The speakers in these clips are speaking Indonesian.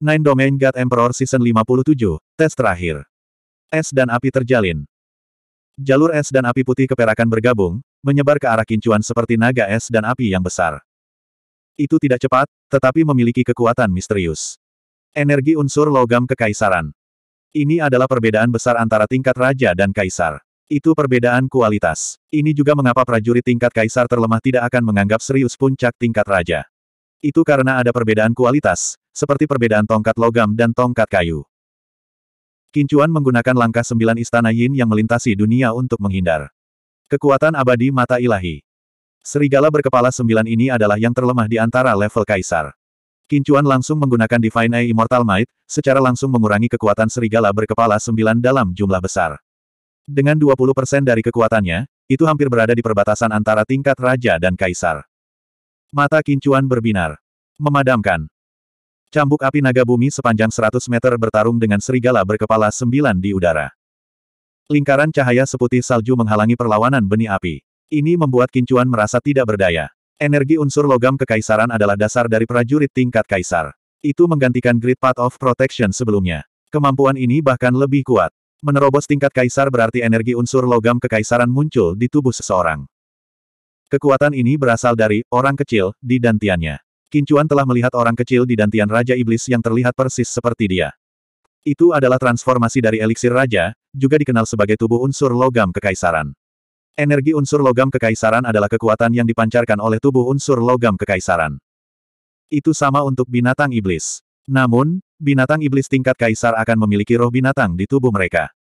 Nine Domain God Emperor Season 57, tes terakhir. Es dan api terjalin. Jalur es dan api putih keperakan bergabung, menyebar ke arah kincuan seperti naga es dan api yang besar. Itu tidak cepat, tetapi memiliki kekuatan misterius. Energi unsur logam kekaisaran. Ini adalah perbedaan besar antara tingkat raja dan kaisar. Itu perbedaan kualitas. Ini juga mengapa prajurit tingkat kaisar terlemah tidak akan menganggap serius puncak tingkat raja. Itu karena ada perbedaan kualitas, seperti perbedaan tongkat logam dan tongkat kayu. Kincuan menggunakan langkah sembilan istana Yin yang melintasi dunia untuk menghindar. Kekuatan abadi mata ilahi. Serigala berkepala sembilan ini adalah yang terlemah di antara level kaisar. Kincuan langsung menggunakan Divine Eye Immortal Might, secara langsung mengurangi kekuatan serigala berkepala sembilan dalam jumlah besar. Dengan 20% dari kekuatannya, itu hampir berada di perbatasan antara tingkat raja dan kaisar. Mata Kincuan berbinar. Memadamkan. Cambuk api naga bumi sepanjang 100 meter bertarung dengan serigala berkepala sembilan di udara. Lingkaran cahaya seputih salju menghalangi perlawanan benih api. Ini membuat Kincuan merasa tidak berdaya. Energi unsur logam kekaisaran adalah dasar dari prajurit tingkat kaisar. Itu menggantikan Great Path of Protection sebelumnya. Kemampuan ini bahkan lebih kuat. Menerobos tingkat kaisar berarti energi unsur logam kekaisaran muncul di tubuh seseorang. Kekuatan ini berasal dari orang kecil di dantiannya. Kincuan telah melihat orang kecil di dantian Raja Iblis yang terlihat persis seperti dia. Itu adalah transformasi dari eliksir raja, juga dikenal sebagai tubuh unsur logam kekaisaran. Energi unsur logam kekaisaran adalah kekuatan yang dipancarkan oleh tubuh unsur logam kekaisaran. Itu sama untuk binatang iblis. Namun, binatang iblis tingkat kaisar akan memiliki roh binatang di tubuh mereka.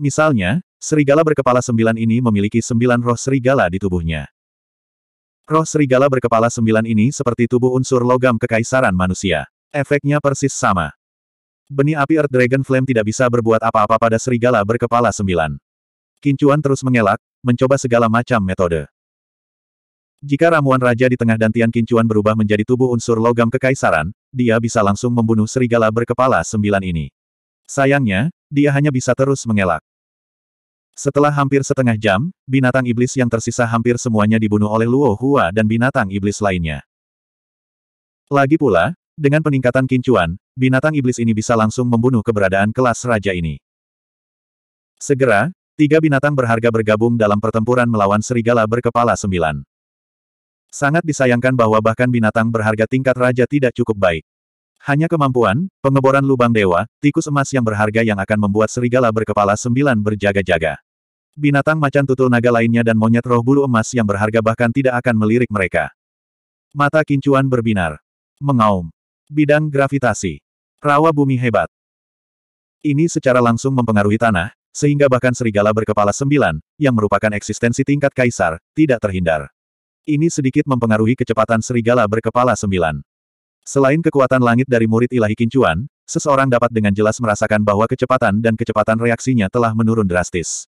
Misalnya, serigala berkepala sembilan ini memiliki sembilan roh serigala di tubuhnya. Roh serigala berkepala sembilan ini seperti tubuh unsur logam kekaisaran manusia. Efeknya persis sama. Benih api Earth Dragon Flame tidak bisa berbuat apa-apa pada serigala berkepala sembilan. Kincuan terus mengelak, mencoba segala macam metode. Jika ramuan raja di tengah dantian kincuan berubah menjadi tubuh unsur logam kekaisaran, dia bisa langsung membunuh serigala berkepala sembilan ini. Sayangnya, dia hanya bisa terus mengelak. Setelah hampir setengah jam, binatang iblis yang tersisa hampir semuanya dibunuh oleh Luo Hua dan binatang iblis lainnya. Lagi pula, dengan peningkatan kincuan, binatang iblis ini bisa langsung membunuh keberadaan kelas raja ini. Segera, tiga binatang berharga bergabung dalam pertempuran melawan serigala berkepala sembilan. Sangat disayangkan bahwa bahkan binatang berharga tingkat raja tidak cukup baik. Hanya kemampuan, pengeboran lubang dewa, tikus emas yang berharga yang akan membuat serigala berkepala sembilan berjaga-jaga. Binatang macan tutul naga lainnya dan monyet roh bulu emas yang berharga bahkan tidak akan melirik mereka. Mata kincuan berbinar. Mengaum. Bidang gravitasi. Rawa bumi hebat. Ini secara langsung mempengaruhi tanah, sehingga bahkan serigala berkepala sembilan, yang merupakan eksistensi tingkat kaisar, tidak terhindar. Ini sedikit mempengaruhi kecepatan serigala berkepala sembilan. Selain kekuatan langit dari murid ilahi Kincuan, seseorang dapat dengan jelas merasakan bahwa kecepatan dan kecepatan reaksinya telah menurun drastis.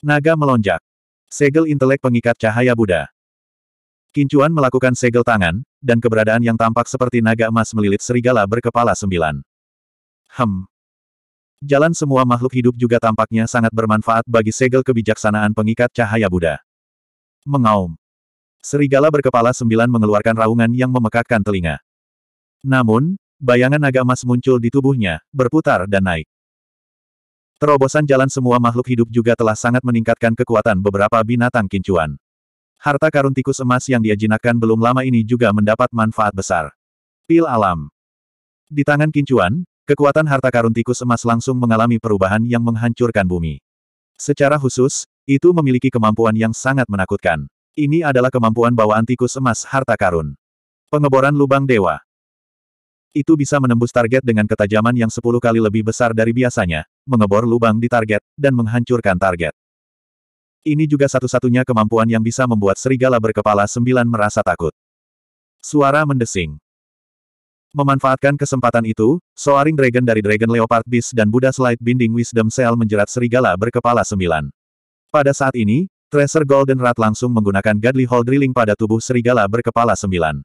Naga melonjak. Segel intelek pengikat cahaya Buddha. Kincuan melakukan segel tangan, dan keberadaan yang tampak seperti naga emas melilit serigala berkepala sembilan. Hem. Jalan semua makhluk hidup juga tampaknya sangat bermanfaat bagi segel kebijaksanaan pengikat cahaya Buddha. Mengaum. Serigala berkepala sembilan mengeluarkan raungan yang memekakkan telinga. Namun, bayangan naga emas muncul di tubuhnya, berputar dan naik. Terobosan jalan semua makhluk hidup juga telah sangat meningkatkan kekuatan beberapa binatang kincuan. Harta karun tikus emas yang dia jinakan belum lama ini juga mendapat manfaat besar. Pil alam. Di tangan kincuan, kekuatan harta karun tikus emas langsung mengalami perubahan yang menghancurkan bumi. Secara khusus, itu memiliki kemampuan yang sangat menakutkan. Ini adalah kemampuan bawaan tikus emas harta karun. Pengeboran lubang dewa. Itu bisa menembus target dengan ketajaman yang 10 kali lebih besar dari biasanya, mengebor lubang di target, dan menghancurkan target. Ini juga satu-satunya kemampuan yang bisa membuat serigala berkepala sembilan merasa takut. Suara mendesing. Memanfaatkan kesempatan itu, Soaring Dragon dari Dragon Leopard Beast dan Buddha Slide Binding Wisdom Cell menjerat serigala berkepala sembilan. Pada saat ini, Tracer Golden Rat langsung menggunakan Godly Hole Drilling pada tubuh serigala berkepala sembilan.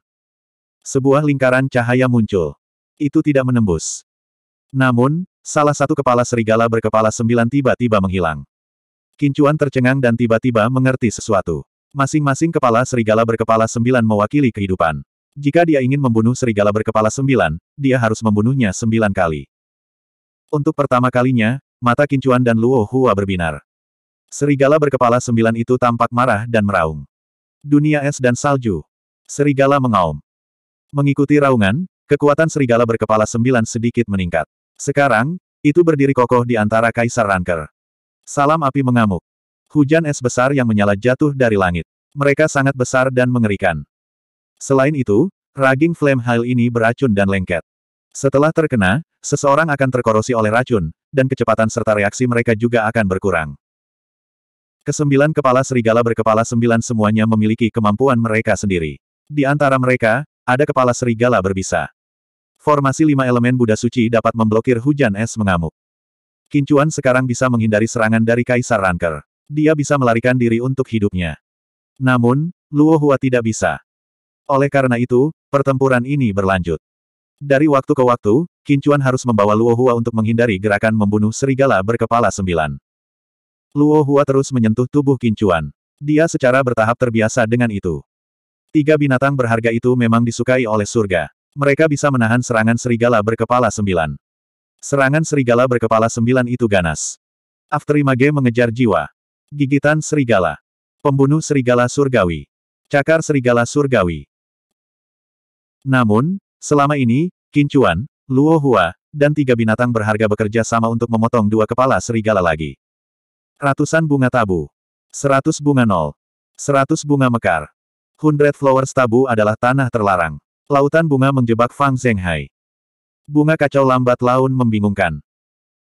Sebuah lingkaran cahaya muncul itu tidak menembus. Namun, salah satu kepala serigala berkepala sembilan tiba-tiba menghilang. Kincuan tercengang dan tiba-tiba mengerti sesuatu. Masing-masing kepala serigala berkepala sembilan mewakili kehidupan. Jika dia ingin membunuh serigala berkepala sembilan, dia harus membunuhnya sembilan kali. Untuk pertama kalinya, mata Kincuan dan Luo Hua berbinar. Serigala berkepala sembilan itu tampak marah dan meraung. Dunia es dan salju. Serigala mengaum. Mengikuti raungan, Kekuatan serigala berkepala sembilan sedikit meningkat. Sekarang, itu berdiri kokoh di antara Kaisar Ranker. Salam api mengamuk. Hujan es besar yang menyala jatuh dari langit. Mereka sangat besar dan mengerikan. Selain itu, raging flame hail ini beracun dan lengket. Setelah terkena, seseorang akan terkorosi oleh racun, dan kecepatan serta reaksi mereka juga akan berkurang. Kesembilan kepala serigala berkepala sembilan semuanya memiliki kemampuan mereka sendiri. Di antara mereka, ada kepala serigala berbisa. Formasi lima elemen Buddha Suci dapat memblokir hujan es mengamuk. Kincuan sekarang bisa menghindari serangan dari Kaisar Ranker. Dia bisa melarikan diri untuk hidupnya. Namun, Luo Hua tidak bisa. Oleh karena itu, pertempuran ini berlanjut. Dari waktu ke waktu, Kincuan harus membawa Luo Hua untuk menghindari gerakan membunuh serigala berkepala sembilan. Luo Hua terus menyentuh tubuh Kincuan. Dia secara bertahap terbiasa dengan itu. Tiga binatang berharga itu memang disukai oleh surga. Mereka bisa menahan serangan serigala berkepala sembilan. Serangan serigala berkepala sembilan itu ganas. Afterimage mengejar jiwa. Gigitan serigala. Pembunuh serigala surgawi. Cakar serigala surgawi. Namun, selama ini, Kincuan, Luo Hua, dan tiga binatang berharga bekerja sama untuk memotong dua kepala serigala lagi. Ratusan bunga tabu. Seratus bunga nol. Seratus bunga mekar. Hundred flowers tabu adalah tanah terlarang. Lautan bunga menjebak Fang Zhenghai. Bunga kacau lambat laun membingungkan.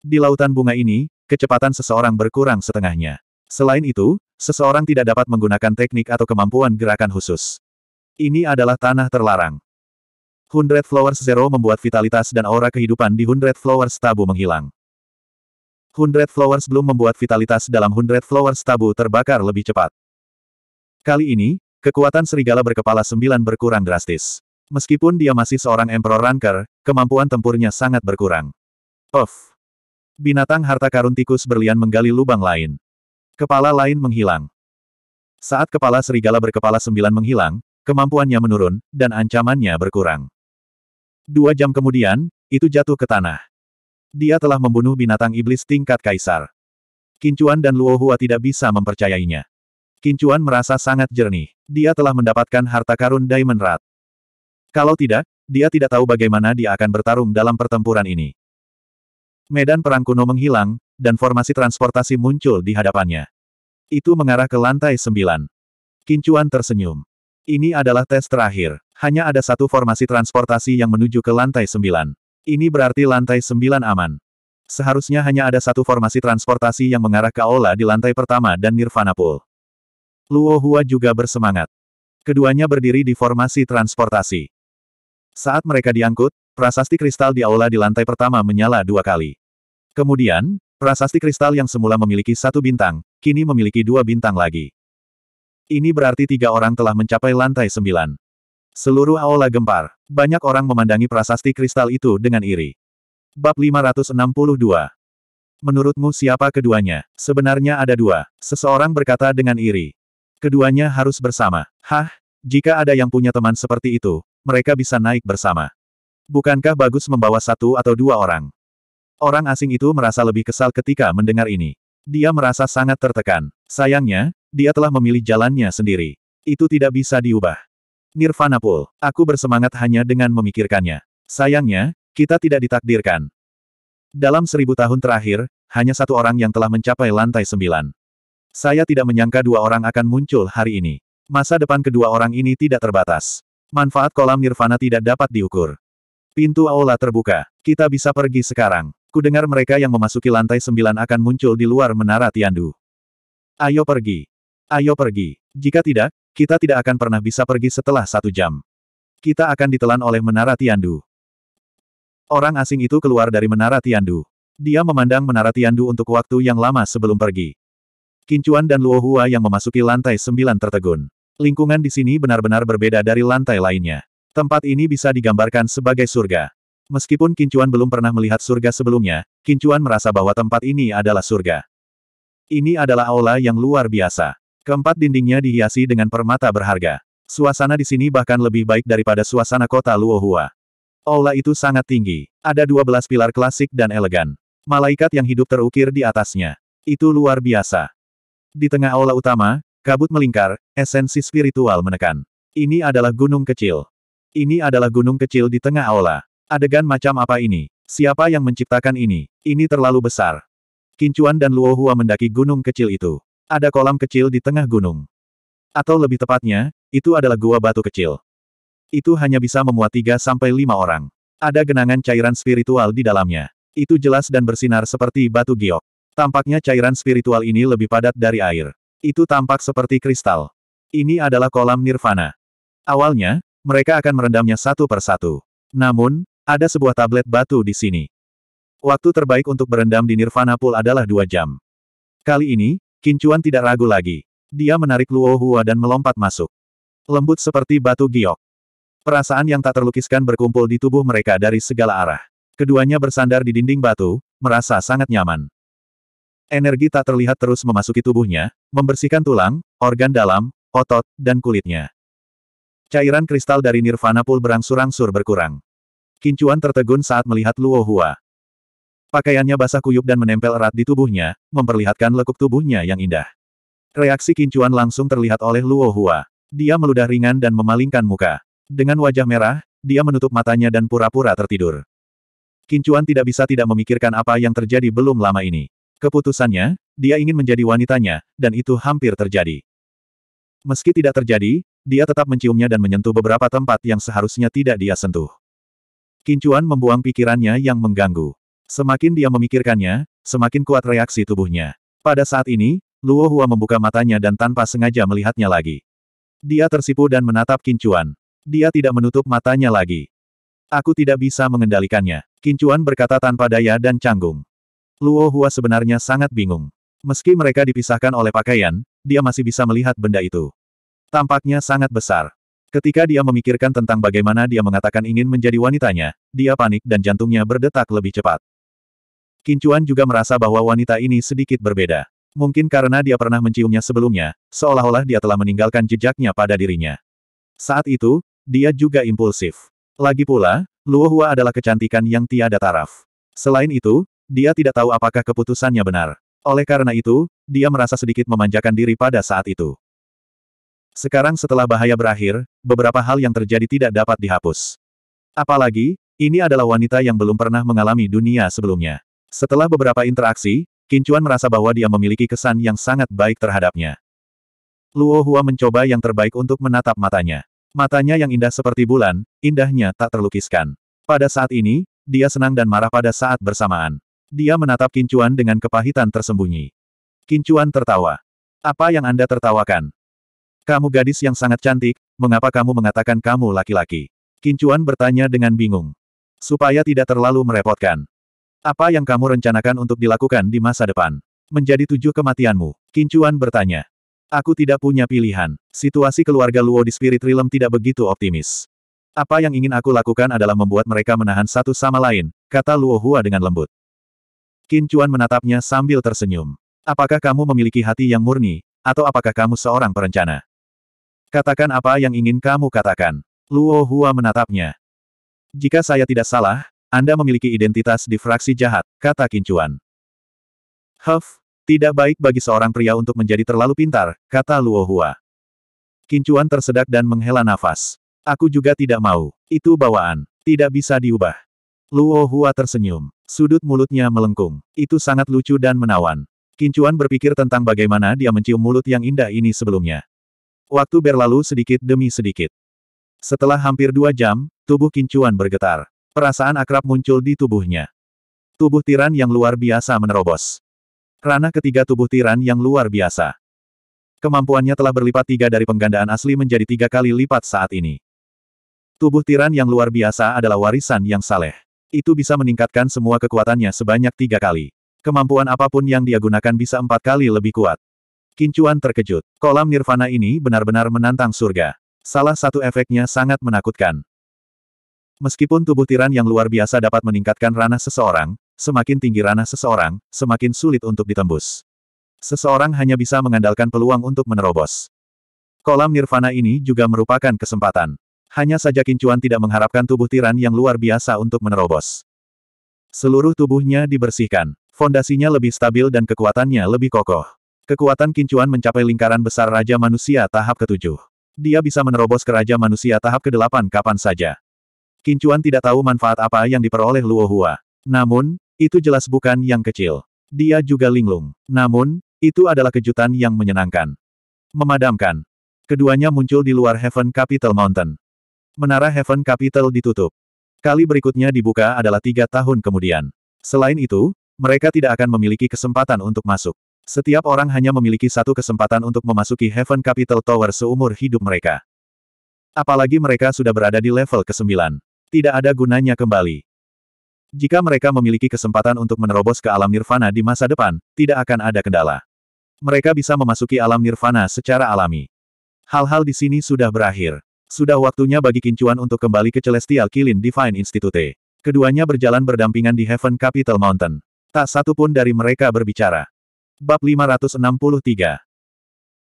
Di lautan bunga ini, kecepatan seseorang berkurang setengahnya. Selain itu, seseorang tidak dapat menggunakan teknik atau kemampuan gerakan khusus. Ini adalah tanah terlarang. Hundred Flowers Zero membuat vitalitas dan aura kehidupan di Hundred Flowers Tabu menghilang. Hundred Flowers belum membuat vitalitas dalam Hundred Flowers Tabu terbakar lebih cepat. Kali ini, kekuatan serigala berkepala sembilan berkurang drastis. Meskipun dia masih seorang Emperor Ranker, kemampuan tempurnya sangat berkurang. Of! Binatang harta karun tikus berlian menggali lubang lain. Kepala lain menghilang. Saat kepala serigala berkepala sembilan menghilang, kemampuannya menurun, dan ancamannya berkurang. Dua jam kemudian, itu jatuh ke tanah. Dia telah membunuh binatang iblis tingkat kaisar. Kincuan dan Luo Hua tidak bisa mempercayainya. Kincuan merasa sangat jernih. Dia telah mendapatkan harta karun Diamond Rat. Kalau tidak, dia tidak tahu bagaimana dia akan bertarung dalam pertempuran ini. Medan perang kuno menghilang, dan formasi transportasi muncul di hadapannya. Itu mengarah ke lantai sembilan. Kincuan tersenyum. Ini adalah tes terakhir. Hanya ada satu formasi transportasi yang menuju ke lantai sembilan. Ini berarti lantai sembilan aman. Seharusnya hanya ada satu formasi transportasi yang mengarah ke aula di lantai pertama dan Nirvana Pool. Luo Hua juga bersemangat. Keduanya berdiri di formasi transportasi. Saat mereka diangkut, prasasti kristal di aula di lantai pertama menyala dua kali. Kemudian, prasasti kristal yang semula memiliki satu bintang, kini memiliki dua bintang lagi. Ini berarti tiga orang telah mencapai lantai sembilan. Seluruh aula gempar. Banyak orang memandangi prasasti kristal itu dengan iri. Bab 562 Menurutmu siapa keduanya? Sebenarnya ada dua. Seseorang berkata dengan iri. Keduanya harus bersama. Hah? Jika ada yang punya teman seperti itu, mereka bisa naik bersama. Bukankah bagus membawa satu atau dua orang? Orang asing itu merasa lebih kesal ketika mendengar ini. Dia merasa sangat tertekan. Sayangnya, dia telah memilih jalannya sendiri. Itu tidak bisa diubah. Nirvana Pool, aku bersemangat hanya dengan memikirkannya. Sayangnya, kita tidak ditakdirkan. Dalam seribu tahun terakhir, hanya satu orang yang telah mencapai lantai sembilan. Saya tidak menyangka dua orang akan muncul hari ini. Masa depan kedua orang ini tidak terbatas. Manfaat kolam nirvana tidak dapat diukur. Pintu aula terbuka. Kita bisa pergi sekarang. Kudengar mereka yang memasuki lantai sembilan akan muncul di luar menara Tiandu. Ayo pergi. Ayo pergi. Jika tidak, kita tidak akan pernah bisa pergi setelah satu jam. Kita akan ditelan oleh menara Tiandu. Orang asing itu keluar dari menara Tiandu. Dia memandang menara Tiandu untuk waktu yang lama sebelum pergi. Kincuan dan Luohua yang memasuki lantai sembilan tertegun. Lingkungan di sini benar-benar berbeda dari lantai lainnya. Tempat ini bisa digambarkan sebagai surga. Meskipun Kincuan belum pernah melihat surga sebelumnya, Kincuan merasa bahwa tempat ini adalah surga. Ini adalah aula yang luar biasa. Keempat dindingnya dihiasi dengan permata berharga. Suasana di sini bahkan lebih baik daripada suasana kota Luohua. Aula itu sangat tinggi. Ada 12 pilar klasik dan elegan. Malaikat yang hidup terukir di atasnya. Itu luar biasa. Di tengah aula utama, Kabut melingkar, esensi spiritual menekan. Ini adalah gunung kecil. Ini adalah gunung kecil di tengah aula. Adegan macam apa ini? Siapa yang menciptakan ini? Ini terlalu besar. Kincuan dan Luo Hua mendaki gunung kecil itu. Ada kolam kecil di tengah gunung. Atau lebih tepatnya, itu adalah gua batu kecil. Itu hanya bisa memuat 3 sampai 5 orang. Ada genangan cairan spiritual di dalamnya. Itu jelas dan bersinar seperti batu giok. Tampaknya cairan spiritual ini lebih padat dari air. Itu tampak seperti kristal. Ini adalah kolam nirvana. Awalnya, mereka akan merendamnya satu persatu. Namun, ada sebuah tablet batu di sini. Waktu terbaik untuk berendam di nirvana pool adalah dua jam. Kali ini, Kincuan tidak ragu lagi. Dia menarik Luo Hua dan melompat masuk. Lembut seperti batu giok. Perasaan yang tak terlukiskan berkumpul di tubuh mereka dari segala arah. Keduanya bersandar di dinding batu, merasa sangat nyaman. Energi tak terlihat terus memasuki tubuhnya, membersihkan tulang, organ dalam, otot, dan kulitnya. Cairan kristal dari Nirvana Pool berangsur-angsur berkurang. Kincuan tertegun saat melihat Luo Hua. Pakaiannya basah kuyup dan menempel erat di tubuhnya, memperlihatkan lekuk tubuhnya yang indah. Reaksi Kincuan langsung terlihat oleh Luo Hua. Dia meludah ringan dan memalingkan muka. Dengan wajah merah, dia menutup matanya dan pura-pura tertidur. Kincuan tidak bisa tidak memikirkan apa yang terjadi belum lama ini. Keputusannya, dia ingin menjadi wanitanya, dan itu hampir terjadi. Meski tidak terjadi, dia tetap menciumnya dan menyentuh beberapa tempat yang seharusnya tidak dia sentuh. Kincuan membuang pikirannya yang mengganggu. Semakin dia memikirkannya, semakin kuat reaksi tubuhnya. Pada saat ini, Luo Hua membuka matanya dan tanpa sengaja melihatnya lagi. Dia tersipu dan menatap Kincuan. Dia tidak menutup matanya lagi. Aku tidak bisa mengendalikannya. Kincuan berkata tanpa daya dan canggung. Luo Hua sebenarnya sangat bingung. Meski mereka dipisahkan oleh pakaian, dia masih bisa melihat benda itu. Tampaknya sangat besar. Ketika dia memikirkan tentang bagaimana dia mengatakan ingin menjadi wanitanya, dia panik dan jantungnya berdetak lebih cepat. Kincuan juga merasa bahwa wanita ini sedikit berbeda. Mungkin karena dia pernah menciumnya sebelumnya, seolah-olah dia telah meninggalkan jejaknya pada dirinya. Saat itu, dia juga impulsif. Lagi pula, Luo Hua adalah kecantikan yang tiada taraf. Selain itu, dia tidak tahu apakah keputusannya benar. Oleh karena itu, dia merasa sedikit memanjakan diri pada saat itu. Sekarang setelah bahaya berakhir, beberapa hal yang terjadi tidak dapat dihapus. Apalagi, ini adalah wanita yang belum pernah mengalami dunia sebelumnya. Setelah beberapa interaksi, Kincuan merasa bahwa dia memiliki kesan yang sangat baik terhadapnya. Luo Hua mencoba yang terbaik untuk menatap matanya. Matanya yang indah seperti bulan, indahnya tak terlukiskan. Pada saat ini, dia senang dan marah pada saat bersamaan. Dia menatap Kincuan dengan kepahitan tersembunyi. Kincuan tertawa. Apa yang Anda tertawakan? Kamu gadis yang sangat cantik, mengapa kamu mengatakan kamu laki-laki? Kincuan bertanya dengan bingung. Supaya tidak terlalu merepotkan. Apa yang kamu rencanakan untuk dilakukan di masa depan? Menjadi tujuh kematianmu, Kincuan bertanya. Aku tidak punya pilihan. Situasi keluarga Luo di Spirit Realm tidak begitu optimis. Apa yang ingin aku lakukan adalah membuat mereka menahan satu sama lain, kata Luo Hua dengan lembut. Qin Chuan menatapnya sambil tersenyum. Apakah kamu memiliki hati yang murni, atau apakah kamu seorang perencana? Katakan apa yang ingin kamu katakan. Luo Hua menatapnya. Jika saya tidak salah, Anda memiliki identitas di fraksi jahat, kata Qin Chuan. Huff, tidak baik bagi seorang pria untuk menjadi terlalu pintar, kata Luo Hua. Qin Chuan tersedak dan menghela nafas. Aku juga tidak mau. Itu bawaan. Tidak bisa diubah. Luo Hua tersenyum. Sudut mulutnya melengkung. Itu sangat lucu dan menawan. Kincuan berpikir tentang bagaimana dia mencium mulut yang indah ini sebelumnya. Waktu berlalu sedikit demi sedikit. Setelah hampir dua jam, tubuh Kincuan bergetar. Perasaan akrab muncul di tubuhnya. Tubuh tiran yang luar biasa menerobos. Ranah ketiga tubuh tiran yang luar biasa. Kemampuannya telah berlipat tiga dari penggandaan asli menjadi tiga kali lipat saat ini. Tubuh tiran yang luar biasa adalah warisan yang saleh. Itu bisa meningkatkan semua kekuatannya sebanyak tiga kali. Kemampuan apapun yang dia gunakan bisa empat kali lebih kuat. Kincuan terkejut. Kolam nirvana ini benar-benar menantang surga. Salah satu efeknya sangat menakutkan. Meskipun tubuh tiran yang luar biasa dapat meningkatkan ranah seseorang, semakin tinggi ranah seseorang, semakin sulit untuk ditembus. Seseorang hanya bisa mengandalkan peluang untuk menerobos. Kolam nirvana ini juga merupakan kesempatan. Hanya saja Kincuan tidak mengharapkan tubuh tiran yang luar biasa untuk menerobos. Seluruh tubuhnya dibersihkan. Fondasinya lebih stabil dan kekuatannya lebih kokoh. Kekuatan Kincuan mencapai lingkaran besar Raja Manusia tahap ketujuh. Dia bisa menerobos ke Raja Manusia tahap ke-8 kapan saja. Kincuan tidak tahu manfaat apa yang diperoleh Luo Hua. Namun, itu jelas bukan yang kecil. Dia juga linglung. Namun, itu adalah kejutan yang menyenangkan. Memadamkan. Keduanya muncul di luar Heaven Capital Mountain. Menara Heaven Capital ditutup. Kali berikutnya dibuka adalah tiga tahun kemudian. Selain itu, mereka tidak akan memiliki kesempatan untuk masuk. Setiap orang hanya memiliki satu kesempatan untuk memasuki Heaven Capital Tower seumur hidup mereka. Apalagi mereka sudah berada di level ke-9. Tidak ada gunanya kembali. Jika mereka memiliki kesempatan untuk menerobos ke alam nirvana di masa depan, tidak akan ada kendala. Mereka bisa memasuki alam nirvana secara alami. Hal-hal di sini sudah berakhir. Sudah waktunya bagi Kincuan untuk kembali ke Celestial Kilin Divine Institute. Keduanya berjalan berdampingan di Heaven Capital Mountain. Tak satu pun dari mereka berbicara. Bab 563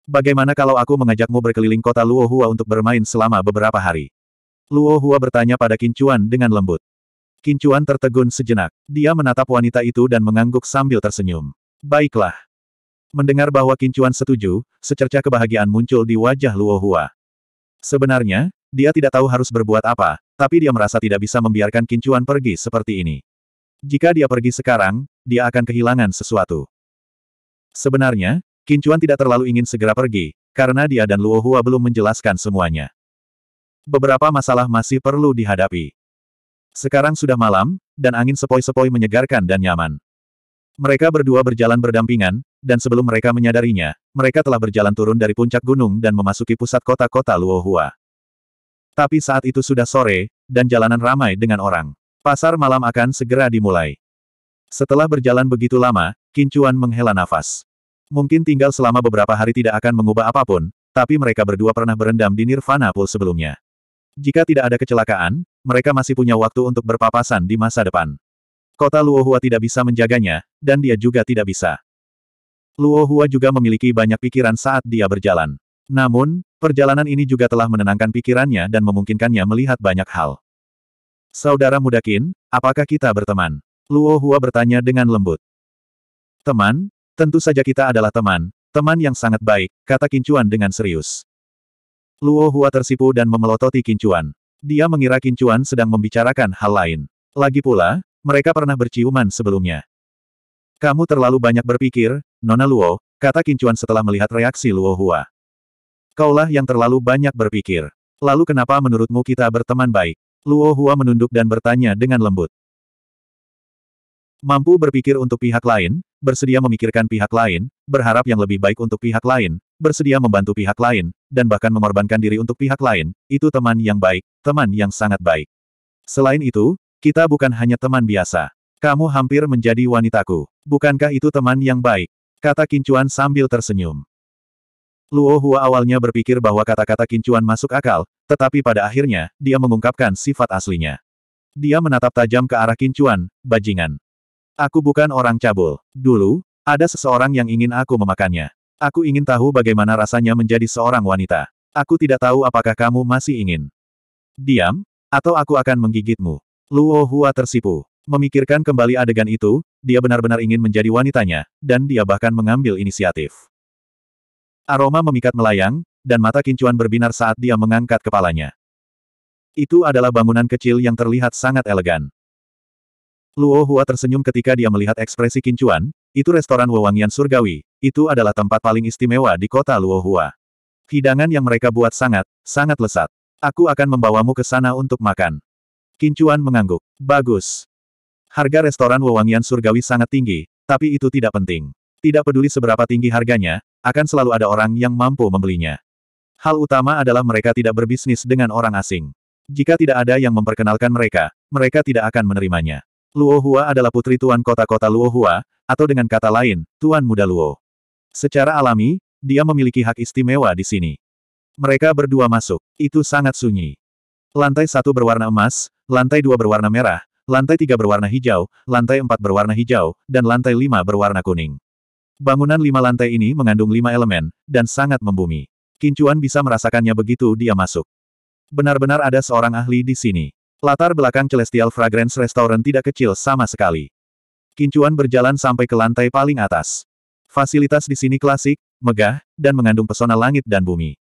Bagaimana kalau aku mengajakmu berkeliling kota Luohua untuk bermain selama beberapa hari? Luohua bertanya pada Kincuan dengan lembut. Kincuan tertegun sejenak. Dia menatap wanita itu dan mengangguk sambil tersenyum. Baiklah. Mendengar bahwa Kincuan setuju, secercah kebahagiaan muncul di wajah Luohua. Sebenarnya, dia tidak tahu harus berbuat apa, tapi dia merasa tidak bisa membiarkan Kincuan pergi seperti ini. Jika dia pergi sekarang, dia akan kehilangan sesuatu. Sebenarnya, Kincuan tidak terlalu ingin segera pergi, karena dia dan Luo Hua belum menjelaskan semuanya. Beberapa masalah masih perlu dihadapi. Sekarang sudah malam, dan angin sepoi-sepoi menyegarkan dan nyaman. Mereka berdua berjalan berdampingan, dan sebelum mereka menyadarinya, mereka telah berjalan turun dari puncak gunung dan memasuki pusat kota-kota Luohua. Tapi saat itu sudah sore, dan jalanan ramai dengan orang. Pasar malam akan segera dimulai. Setelah berjalan begitu lama, Kincuan menghela nafas. Mungkin tinggal selama beberapa hari tidak akan mengubah apapun, tapi mereka berdua pernah berendam di Nirvana Pool sebelumnya. Jika tidak ada kecelakaan, mereka masih punya waktu untuk berpapasan di masa depan. Kota Luohua tidak bisa menjaganya, dan dia juga tidak bisa. Luohua juga memiliki banyak pikiran saat dia berjalan. Namun, perjalanan ini juga telah menenangkan pikirannya dan memungkinkannya melihat banyak hal. Saudara muda Qin, apakah kita berteman? Luohua bertanya dengan lembut. Teman? Tentu saja kita adalah teman, teman yang sangat baik, kata Kincuan dengan serius. Luohua tersipu dan memelototi Kincuan. Dia mengira Kincuan sedang membicarakan hal lain. Lagi pula, mereka pernah berciuman sebelumnya. Kamu terlalu banyak berpikir, Nona Luo, kata Kincuan setelah melihat reaksi Luo Hua. Kaulah yang terlalu banyak berpikir. Lalu kenapa menurutmu kita berteman baik? Luo Hua menunduk dan bertanya dengan lembut. Mampu berpikir untuk pihak lain, bersedia memikirkan pihak lain, berharap yang lebih baik untuk pihak lain, bersedia membantu pihak lain, dan bahkan mengorbankan diri untuk pihak lain, itu teman yang baik, teman yang sangat baik. Selain itu, kita bukan hanya teman biasa. Kamu hampir menjadi wanitaku. Bukankah itu teman yang baik? Kata Kincuan sambil tersenyum. Luo Hua awalnya berpikir bahwa kata-kata Kincuan masuk akal, tetapi pada akhirnya, dia mengungkapkan sifat aslinya. Dia menatap tajam ke arah Kincuan, bajingan. Aku bukan orang cabul. Dulu, ada seseorang yang ingin aku memakannya. Aku ingin tahu bagaimana rasanya menjadi seorang wanita. Aku tidak tahu apakah kamu masih ingin. Diam, atau aku akan menggigitmu. Luo Hua tersipu. Memikirkan kembali adegan itu, dia benar-benar ingin menjadi wanitanya, dan dia bahkan mengambil inisiatif. Aroma memikat melayang, dan mata kincuan berbinar saat dia mengangkat kepalanya. Itu adalah bangunan kecil yang terlihat sangat elegan. Luo Hua tersenyum ketika dia melihat ekspresi kincuan, itu restoran wewangian surgawi, itu adalah tempat paling istimewa di kota Luo Hua. Hidangan yang mereka buat sangat, sangat lesat. Aku akan membawamu ke sana untuk makan. Kincuan mengangguk. Bagus. Harga restoran wewangian surgawi sangat tinggi, tapi itu tidak penting. Tidak peduli seberapa tinggi harganya, akan selalu ada orang yang mampu membelinya. Hal utama adalah mereka tidak berbisnis dengan orang asing. Jika tidak ada yang memperkenalkan mereka, mereka tidak akan menerimanya. Luohua adalah putri tuan kota-kota Luohua, atau dengan kata lain, tuan muda Luo. Secara alami, dia memiliki hak istimewa di sini. Mereka berdua masuk. Itu sangat sunyi. Lantai satu berwarna emas, lantai dua berwarna merah, lantai tiga berwarna hijau, lantai empat berwarna hijau, dan lantai lima berwarna kuning. Bangunan lima lantai ini mengandung lima elemen, dan sangat membumi. Kincuan bisa merasakannya begitu dia masuk. Benar-benar ada seorang ahli di sini. Latar belakang Celestial Fragrance Restaurant tidak kecil sama sekali. Kincuan berjalan sampai ke lantai paling atas. Fasilitas di sini klasik, megah, dan mengandung pesona langit dan bumi.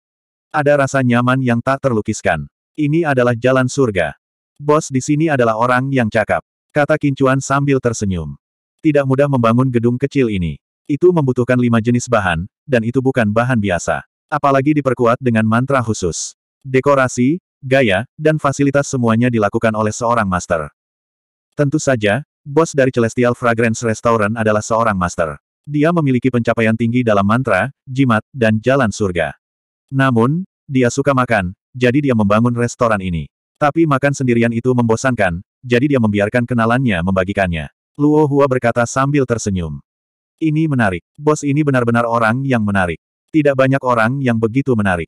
Ada rasa nyaman yang tak terlukiskan. Ini adalah jalan surga. Bos di sini adalah orang yang cakap. Kata Kincuan sambil tersenyum. Tidak mudah membangun gedung kecil ini. Itu membutuhkan lima jenis bahan, dan itu bukan bahan biasa. Apalagi diperkuat dengan mantra khusus. Dekorasi, gaya, dan fasilitas semuanya dilakukan oleh seorang master. Tentu saja, bos dari Celestial Fragrance Restaurant adalah seorang master. Dia memiliki pencapaian tinggi dalam mantra, jimat, dan jalan surga. Namun, dia suka makan, jadi dia membangun restoran ini. Tapi makan sendirian itu membosankan, jadi dia membiarkan kenalannya membagikannya. Luo Hua berkata sambil tersenyum. Ini menarik. Bos ini benar-benar orang yang menarik. Tidak banyak orang yang begitu menarik.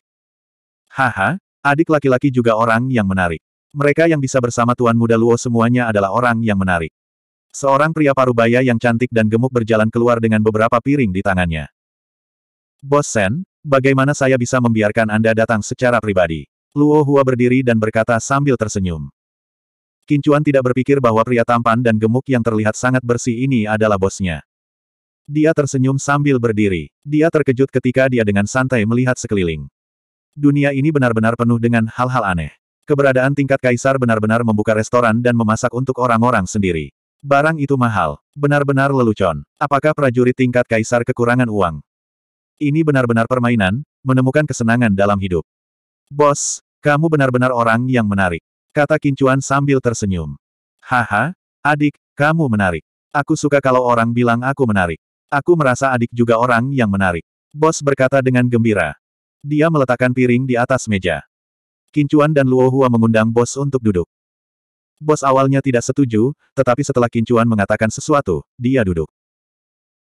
Haha, adik laki-laki juga orang yang menarik. Mereka yang bisa bersama Tuan Muda Luo semuanya adalah orang yang menarik. Seorang pria parubaya yang cantik dan gemuk berjalan keluar dengan beberapa piring di tangannya. Bos Sen, bagaimana saya bisa membiarkan Anda datang secara pribadi? Luo Hua berdiri dan berkata sambil tersenyum. Kincuan tidak berpikir bahwa pria tampan dan gemuk yang terlihat sangat bersih ini adalah bosnya. Dia tersenyum sambil berdiri. Dia terkejut ketika dia dengan santai melihat sekeliling. Dunia ini benar-benar penuh dengan hal-hal aneh. Keberadaan tingkat kaisar benar-benar membuka restoran dan memasak untuk orang-orang sendiri. Barang itu mahal. Benar-benar lelucon. Apakah prajurit tingkat kaisar kekurangan uang? Ini benar-benar permainan, menemukan kesenangan dalam hidup. Bos, kamu benar-benar orang yang menarik. Kata Kincuan sambil tersenyum. Haha, adik, kamu menarik. Aku suka kalau orang bilang aku menarik. Aku merasa adik juga orang yang menarik. Bos berkata dengan gembira. Dia meletakkan piring di atas meja. Kincuan dan Luo Hua mengundang bos untuk duduk. Bos awalnya tidak setuju, tetapi setelah Kincuan mengatakan sesuatu, dia duduk.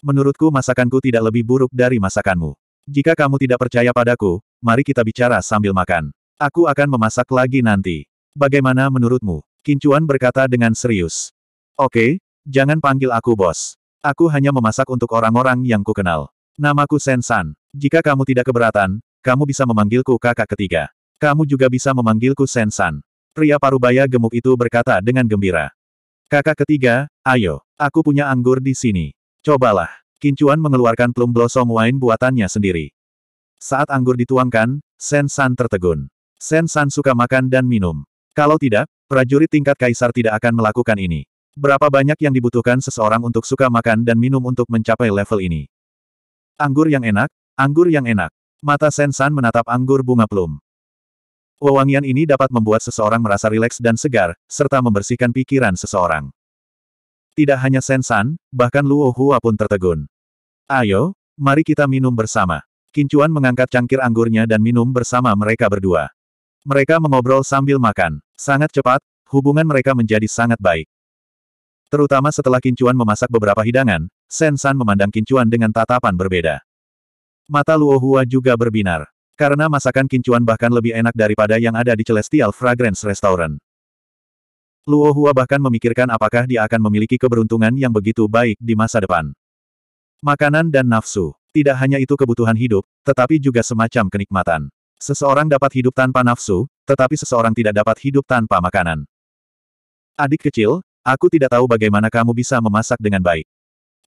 Menurutku masakanku tidak lebih buruk dari masakanmu. Jika kamu tidak percaya padaku, mari kita bicara sambil makan. Aku akan memasak lagi nanti. Bagaimana menurutmu? Kincuan berkata dengan serius. Oke, jangan panggil aku bos. Aku hanya memasak untuk orang-orang yang kukenal. Namaku Sensan. Jika kamu tidak keberatan, kamu bisa memanggilku kakak ketiga. Kamu juga bisa memanggilku Sensan. Pria parubaya gemuk itu berkata dengan gembira. Kakak ketiga, ayo, aku punya anggur di sini. Cobalah. Kincuan mengeluarkan plum blossom wine buatannya sendiri. Saat anggur dituangkan, Sensan tertegun. Sen San suka makan dan minum. Kalau tidak, prajurit tingkat kaisar tidak akan melakukan ini. Berapa banyak yang dibutuhkan seseorang untuk suka makan dan minum untuk mencapai level ini? Anggur yang enak, anggur yang enak. Mata Sen San menatap anggur bunga plum. Wewangian ini dapat membuat seseorang merasa rileks dan segar, serta membersihkan pikiran seseorang. Tidak hanya Sen San, bahkan Luo Hua pun tertegun. Ayo, mari kita minum bersama. Kincuan mengangkat cangkir anggurnya dan minum bersama mereka berdua. Mereka mengobrol sambil makan. Sangat cepat, hubungan mereka menjadi sangat baik. Terutama setelah Kincuan memasak beberapa hidangan, Sen San memandang Kincuan dengan tatapan berbeda. Mata Luo Hua juga berbinar. Karena masakan Kincuan bahkan lebih enak daripada yang ada di Celestial Fragrance Restaurant. Luo Hua bahkan memikirkan apakah dia akan memiliki keberuntungan yang begitu baik di masa depan. Makanan dan nafsu. Tidak hanya itu kebutuhan hidup, tetapi juga semacam kenikmatan. Seseorang dapat hidup tanpa nafsu, tetapi seseorang tidak dapat hidup tanpa makanan. Adik kecil, aku tidak tahu bagaimana kamu bisa memasak dengan baik.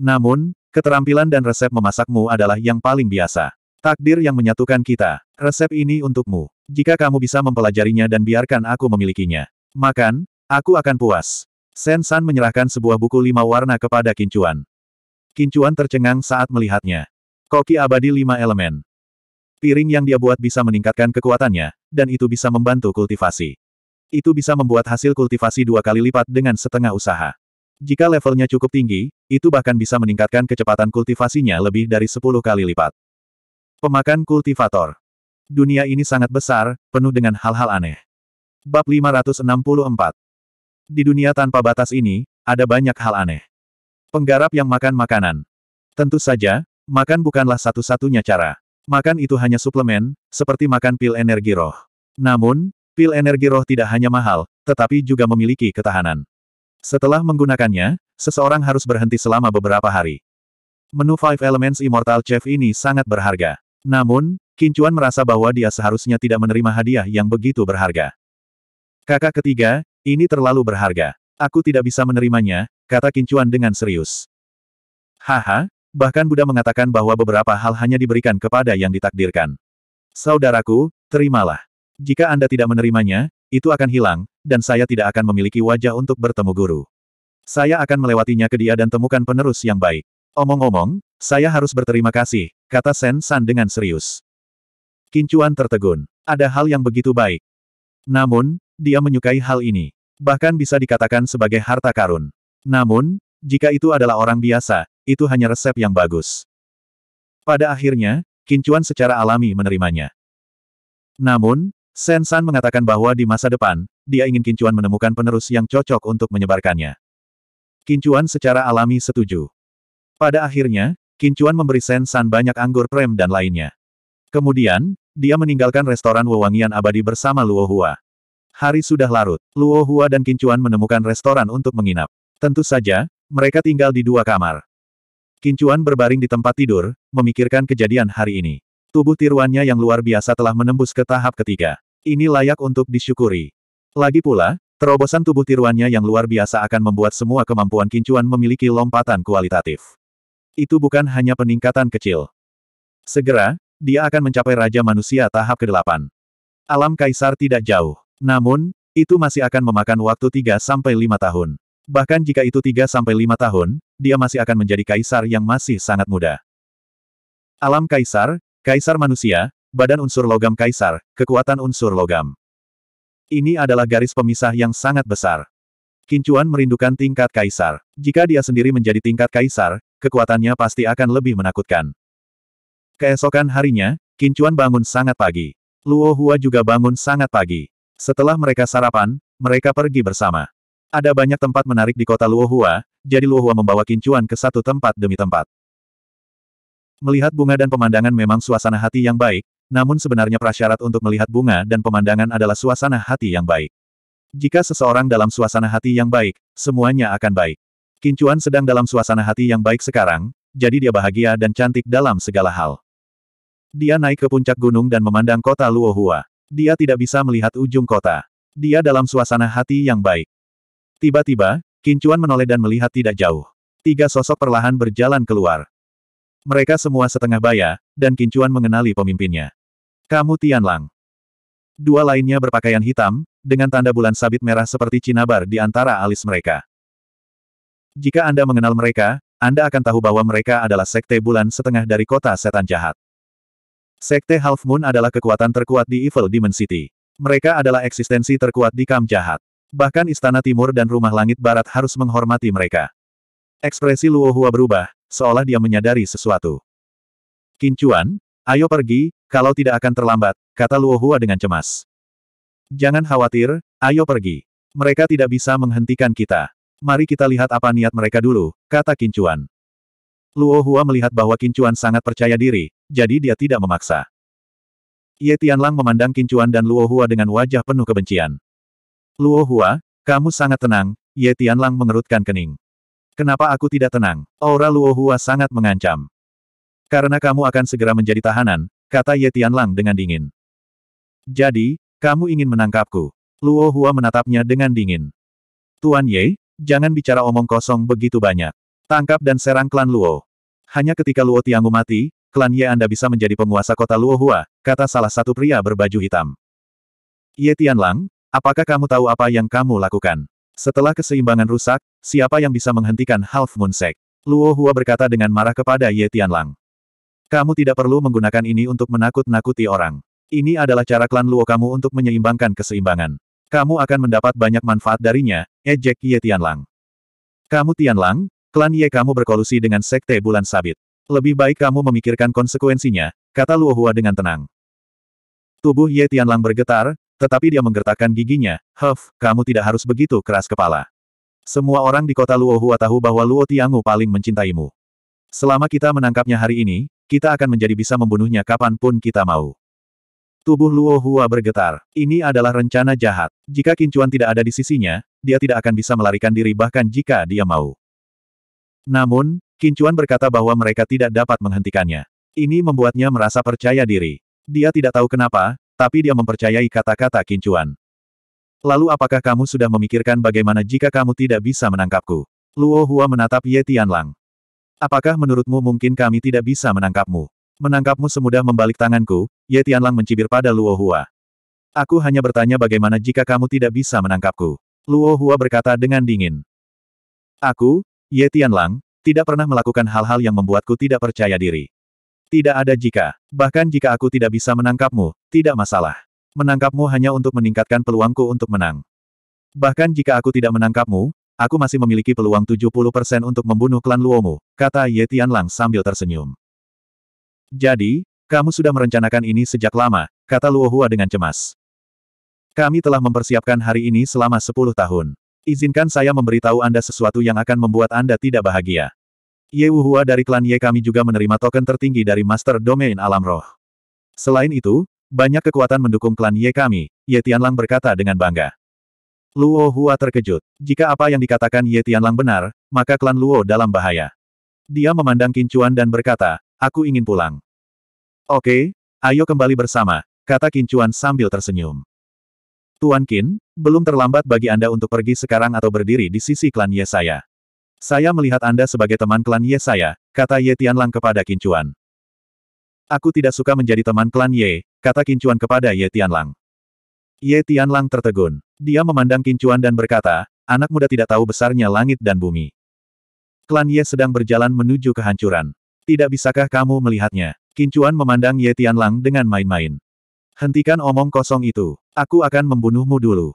Namun, keterampilan dan resep memasakmu adalah yang paling biasa. Takdir yang menyatukan kita. Resep ini untukmu. Jika kamu bisa mempelajarinya dan biarkan aku memilikinya. Makan, aku akan puas. Sen San menyerahkan sebuah buku lima warna kepada Kincuan. Kincuan tercengang saat melihatnya. Koki abadi lima elemen. Piring yang dia buat bisa meningkatkan kekuatannya, dan itu bisa membantu kultivasi. Itu bisa membuat hasil kultivasi dua kali lipat dengan setengah usaha. Jika levelnya cukup tinggi, itu bahkan bisa meningkatkan kecepatan kultivasinya lebih dari sepuluh kali lipat. Pemakan kultivator. Dunia ini sangat besar, penuh dengan hal-hal aneh. Bab 564. Di dunia tanpa batas ini, ada banyak hal aneh. Penggarap yang makan makanan. Tentu saja, makan bukanlah satu-satunya cara. Makan itu hanya suplemen, seperti makan pil energi roh. Namun, pil energi roh tidak hanya mahal, tetapi juga memiliki ketahanan. Setelah menggunakannya, seseorang harus berhenti selama beberapa hari. Menu Five Elements Immortal Chef ini sangat berharga. Namun, Kincuan merasa bahwa dia seharusnya tidak menerima hadiah yang begitu berharga. Kakak ketiga, ini terlalu berharga. Aku tidak bisa menerimanya, kata Kincuan dengan serius. Haha, Bahkan Buddha mengatakan bahwa beberapa hal hanya diberikan kepada yang ditakdirkan. Saudaraku, terimalah. Jika Anda tidak menerimanya, itu akan hilang, dan saya tidak akan memiliki wajah untuk bertemu guru. Saya akan melewatinya ke dia dan temukan penerus yang baik. Omong-omong, saya harus berterima kasih, kata Sen San dengan serius. Kincuan tertegun. Ada hal yang begitu baik. Namun, dia menyukai hal ini. Bahkan bisa dikatakan sebagai harta karun. Namun, jika itu adalah orang biasa, itu hanya resep yang bagus. Pada akhirnya, Kincuan secara alami menerimanya. Namun, Sen San mengatakan bahwa di masa depan, dia ingin Kincuan menemukan penerus yang cocok untuk menyebarkannya. Kincuan secara alami setuju. Pada akhirnya, Kincuan memberi Sen San banyak anggur prem dan lainnya. Kemudian, dia meninggalkan restoran wewangian abadi bersama Luo Hua. Hari sudah larut, Luo Hua dan Kincuan menemukan restoran untuk menginap. Tentu saja, mereka tinggal di dua kamar. Kincuan berbaring di tempat tidur, memikirkan kejadian hari ini. Tubuh tiruannya yang luar biasa telah menembus ke tahap ketiga. Ini layak untuk disyukuri. Lagi pula, terobosan tubuh tiruannya yang luar biasa akan membuat semua kemampuan Kincuan memiliki lompatan kualitatif. Itu bukan hanya peningkatan kecil. Segera, dia akan mencapai Raja Manusia tahap ke-8. Alam Kaisar tidak jauh. Namun, itu masih akan memakan waktu 3-5 tahun. Bahkan jika itu 3-5 tahun, dia masih akan menjadi kaisar yang masih sangat muda. Alam kaisar, kaisar manusia, badan unsur logam kaisar, kekuatan unsur logam. Ini adalah garis pemisah yang sangat besar. Kincuan merindukan tingkat kaisar. Jika dia sendiri menjadi tingkat kaisar, kekuatannya pasti akan lebih menakutkan. Keesokan harinya, Kincuan bangun sangat pagi. Luo Hua juga bangun sangat pagi. Setelah mereka sarapan, mereka pergi bersama. Ada banyak tempat menarik di kota Luohua, jadi Luohua membawa Kincuan ke satu tempat demi tempat. Melihat bunga dan pemandangan memang suasana hati yang baik, namun sebenarnya prasyarat untuk melihat bunga dan pemandangan adalah suasana hati yang baik. Jika seseorang dalam suasana hati yang baik, semuanya akan baik. Kincuan sedang dalam suasana hati yang baik sekarang, jadi dia bahagia dan cantik dalam segala hal. Dia naik ke puncak gunung dan memandang kota Luohua. Dia tidak bisa melihat ujung kota. Dia dalam suasana hati yang baik. Tiba-tiba, Kincuan menoleh dan melihat tidak jauh. Tiga sosok perlahan berjalan keluar. Mereka semua setengah baya, dan Kincuan mengenali pemimpinnya. Kamu Tianlang. Dua lainnya berpakaian hitam, dengan tanda bulan sabit merah seperti cinabar di antara alis mereka. Jika Anda mengenal mereka, Anda akan tahu bahwa mereka adalah sekte bulan setengah dari kota setan jahat. Sekte Half Moon adalah kekuatan terkuat di Evil Demon City. Mereka adalah eksistensi terkuat di Kam Jahat. Bahkan istana timur dan rumah langit barat harus menghormati mereka. Ekspresi Luo Hua berubah, seolah dia menyadari sesuatu. Kincuan, ayo pergi, kalau tidak akan terlambat, kata Luo Hua dengan cemas. Jangan khawatir, ayo pergi. Mereka tidak bisa menghentikan kita. Mari kita lihat apa niat mereka dulu, kata Kincuan. Luo Hua melihat bahwa Kincuan sangat percaya diri, jadi dia tidak memaksa. Ye Tianlang memandang Kincuan dan Luo Hua dengan wajah penuh kebencian. Luo Hua, kamu sangat tenang, Ye Tianlang mengerutkan kening. Kenapa aku tidak tenang? Aura Luo Hua sangat mengancam. Karena kamu akan segera menjadi tahanan, kata Ye Tianlang dengan dingin. Jadi, kamu ingin menangkapku? Luo Hua menatapnya dengan dingin. Tuan Ye, jangan bicara omong kosong begitu banyak. Tangkap dan serang klan Luo. Hanya ketika Luo Tianggu mati, klan Ye Anda bisa menjadi penguasa kota Luo Hua, kata salah satu pria berbaju hitam. Ye Tianlang, Apakah kamu tahu apa yang kamu lakukan? Setelah keseimbangan rusak, siapa yang bisa menghentikan Half Moon Sek? Luo Hua berkata dengan marah kepada Ye Tianlang. Kamu tidak perlu menggunakan ini untuk menakut-nakuti orang. Ini adalah cara klan Luo kamu untuk menyeimbangkan keseimbangan. Kamu akan mendapat banyak manfaat darinya, ejek Ye Tianlang. Kamu Tianlang, klan Ye kamu berkolusi dengan Sekte Bulan Sabit. Lebih baik kamu memikirkan konsekuensinya, kata Luo Hua dengan tenang. Tubuh Ye Tianlang bergetar, tetapi dia menggertakkan giginya, Huff, kamu tidak harus begitu keras kepala. Semua orang di kota Luohua tahu bahwa Luo Tiangu paling mencintaimu. Selama kita menangkapnya hari ini, kita akan menjadi bisa membunuhnya kapanpun kita mau. Tubuh Luo bergetar. Ini adalah rencana jahat. Jika Kincuan tidak ada di sisinya, dia tidak akan bisa melarikan diri bahkan jika dia mau. Namun, Kincuan berkata bahwa mereka tidak dapat menghentikannya. Ini membuatnya merasa percaya diri. Dia tidak tahu kenapa, tapi dia mempercayai kata-kata Kincuan. Lalu apakah kamu sudah memikirkan bagaimana jika kamu tidak bisa menangkapku? Luo Hua menatap Ye Tianlang. Apakah menurutmu mungkin kami tidak bisa menangkapmu? Menangkapmu semudah membalik tanganku, Ye Tianlang mencibir pada Luo Hua. Aku hanya bertanya bagaimana jika kamu tidak bisa menangkapku. Luo Hua berkata dengan dingin. Aku, Ye Tianlang, tidak pernah melakukan hal-hal yang membuatku tidak percaya diri. Tidak ada jika. Bahkan jika aku tidak bisa menangkapmu, tidak masalah. Menangkapmu hanya untuk meningkatkan peluangku untuk menang. Bahkan jika aku tidak menangkapmu, aku masih memiliki peluang 70% untuk membunuh klan Luomu, kata Ye Tianlang sambil tersenyum. Jadi, kamu sudah merencanakan ini sejak lama, kata Luohua dengan cemas. Kami telah mempersiapkan hari ini selama 10 tahun. Izinkan saya memberitahu Anda sesuatu yang akan membuat Anda tidak bahagia. Ye Wuhua dari klan Ye kami juga menerima token tertinggi dari Master Domain Alam Roh. Selain itu, banyak kekuatan mendukung klan Ye kami, Ye Tianlang berkata dengan bangga. Luo Hua terkejut. Jika apa yang dikatakan Ye Tianlang benar, maka klan Luo dalam bahaya. Dia memandang Kincuan dan berkata, aku ingin pulang. Oke, ayo kembali bersama, kata Kincuan sambil tersenyum. Tuan Kin, belum terlambat bagi Anda untuk pergi sekarang atau berdiri di sisi klan Ye saya. Saya melihat Anda sebagai teman klan Ye saya, kata Ye Tianlang kepada Kincuan. Aku tidak suka menjadi teman klan Ye, kata Kincuan kepada Ye Tianlang. Ye Tianlang tertegun. Dia memandang Kincuan dan berkata, anak muda tidak tahu besarnya langit dan bumi. Klan Ye sedang berjalan menuju kehancuran. Tidak bisakah kamu melihatnya? Kincuan memandang Ye Tianlang dengan main-main. Hentikan omong kosong itu. Aku akan membunuhmu dulu.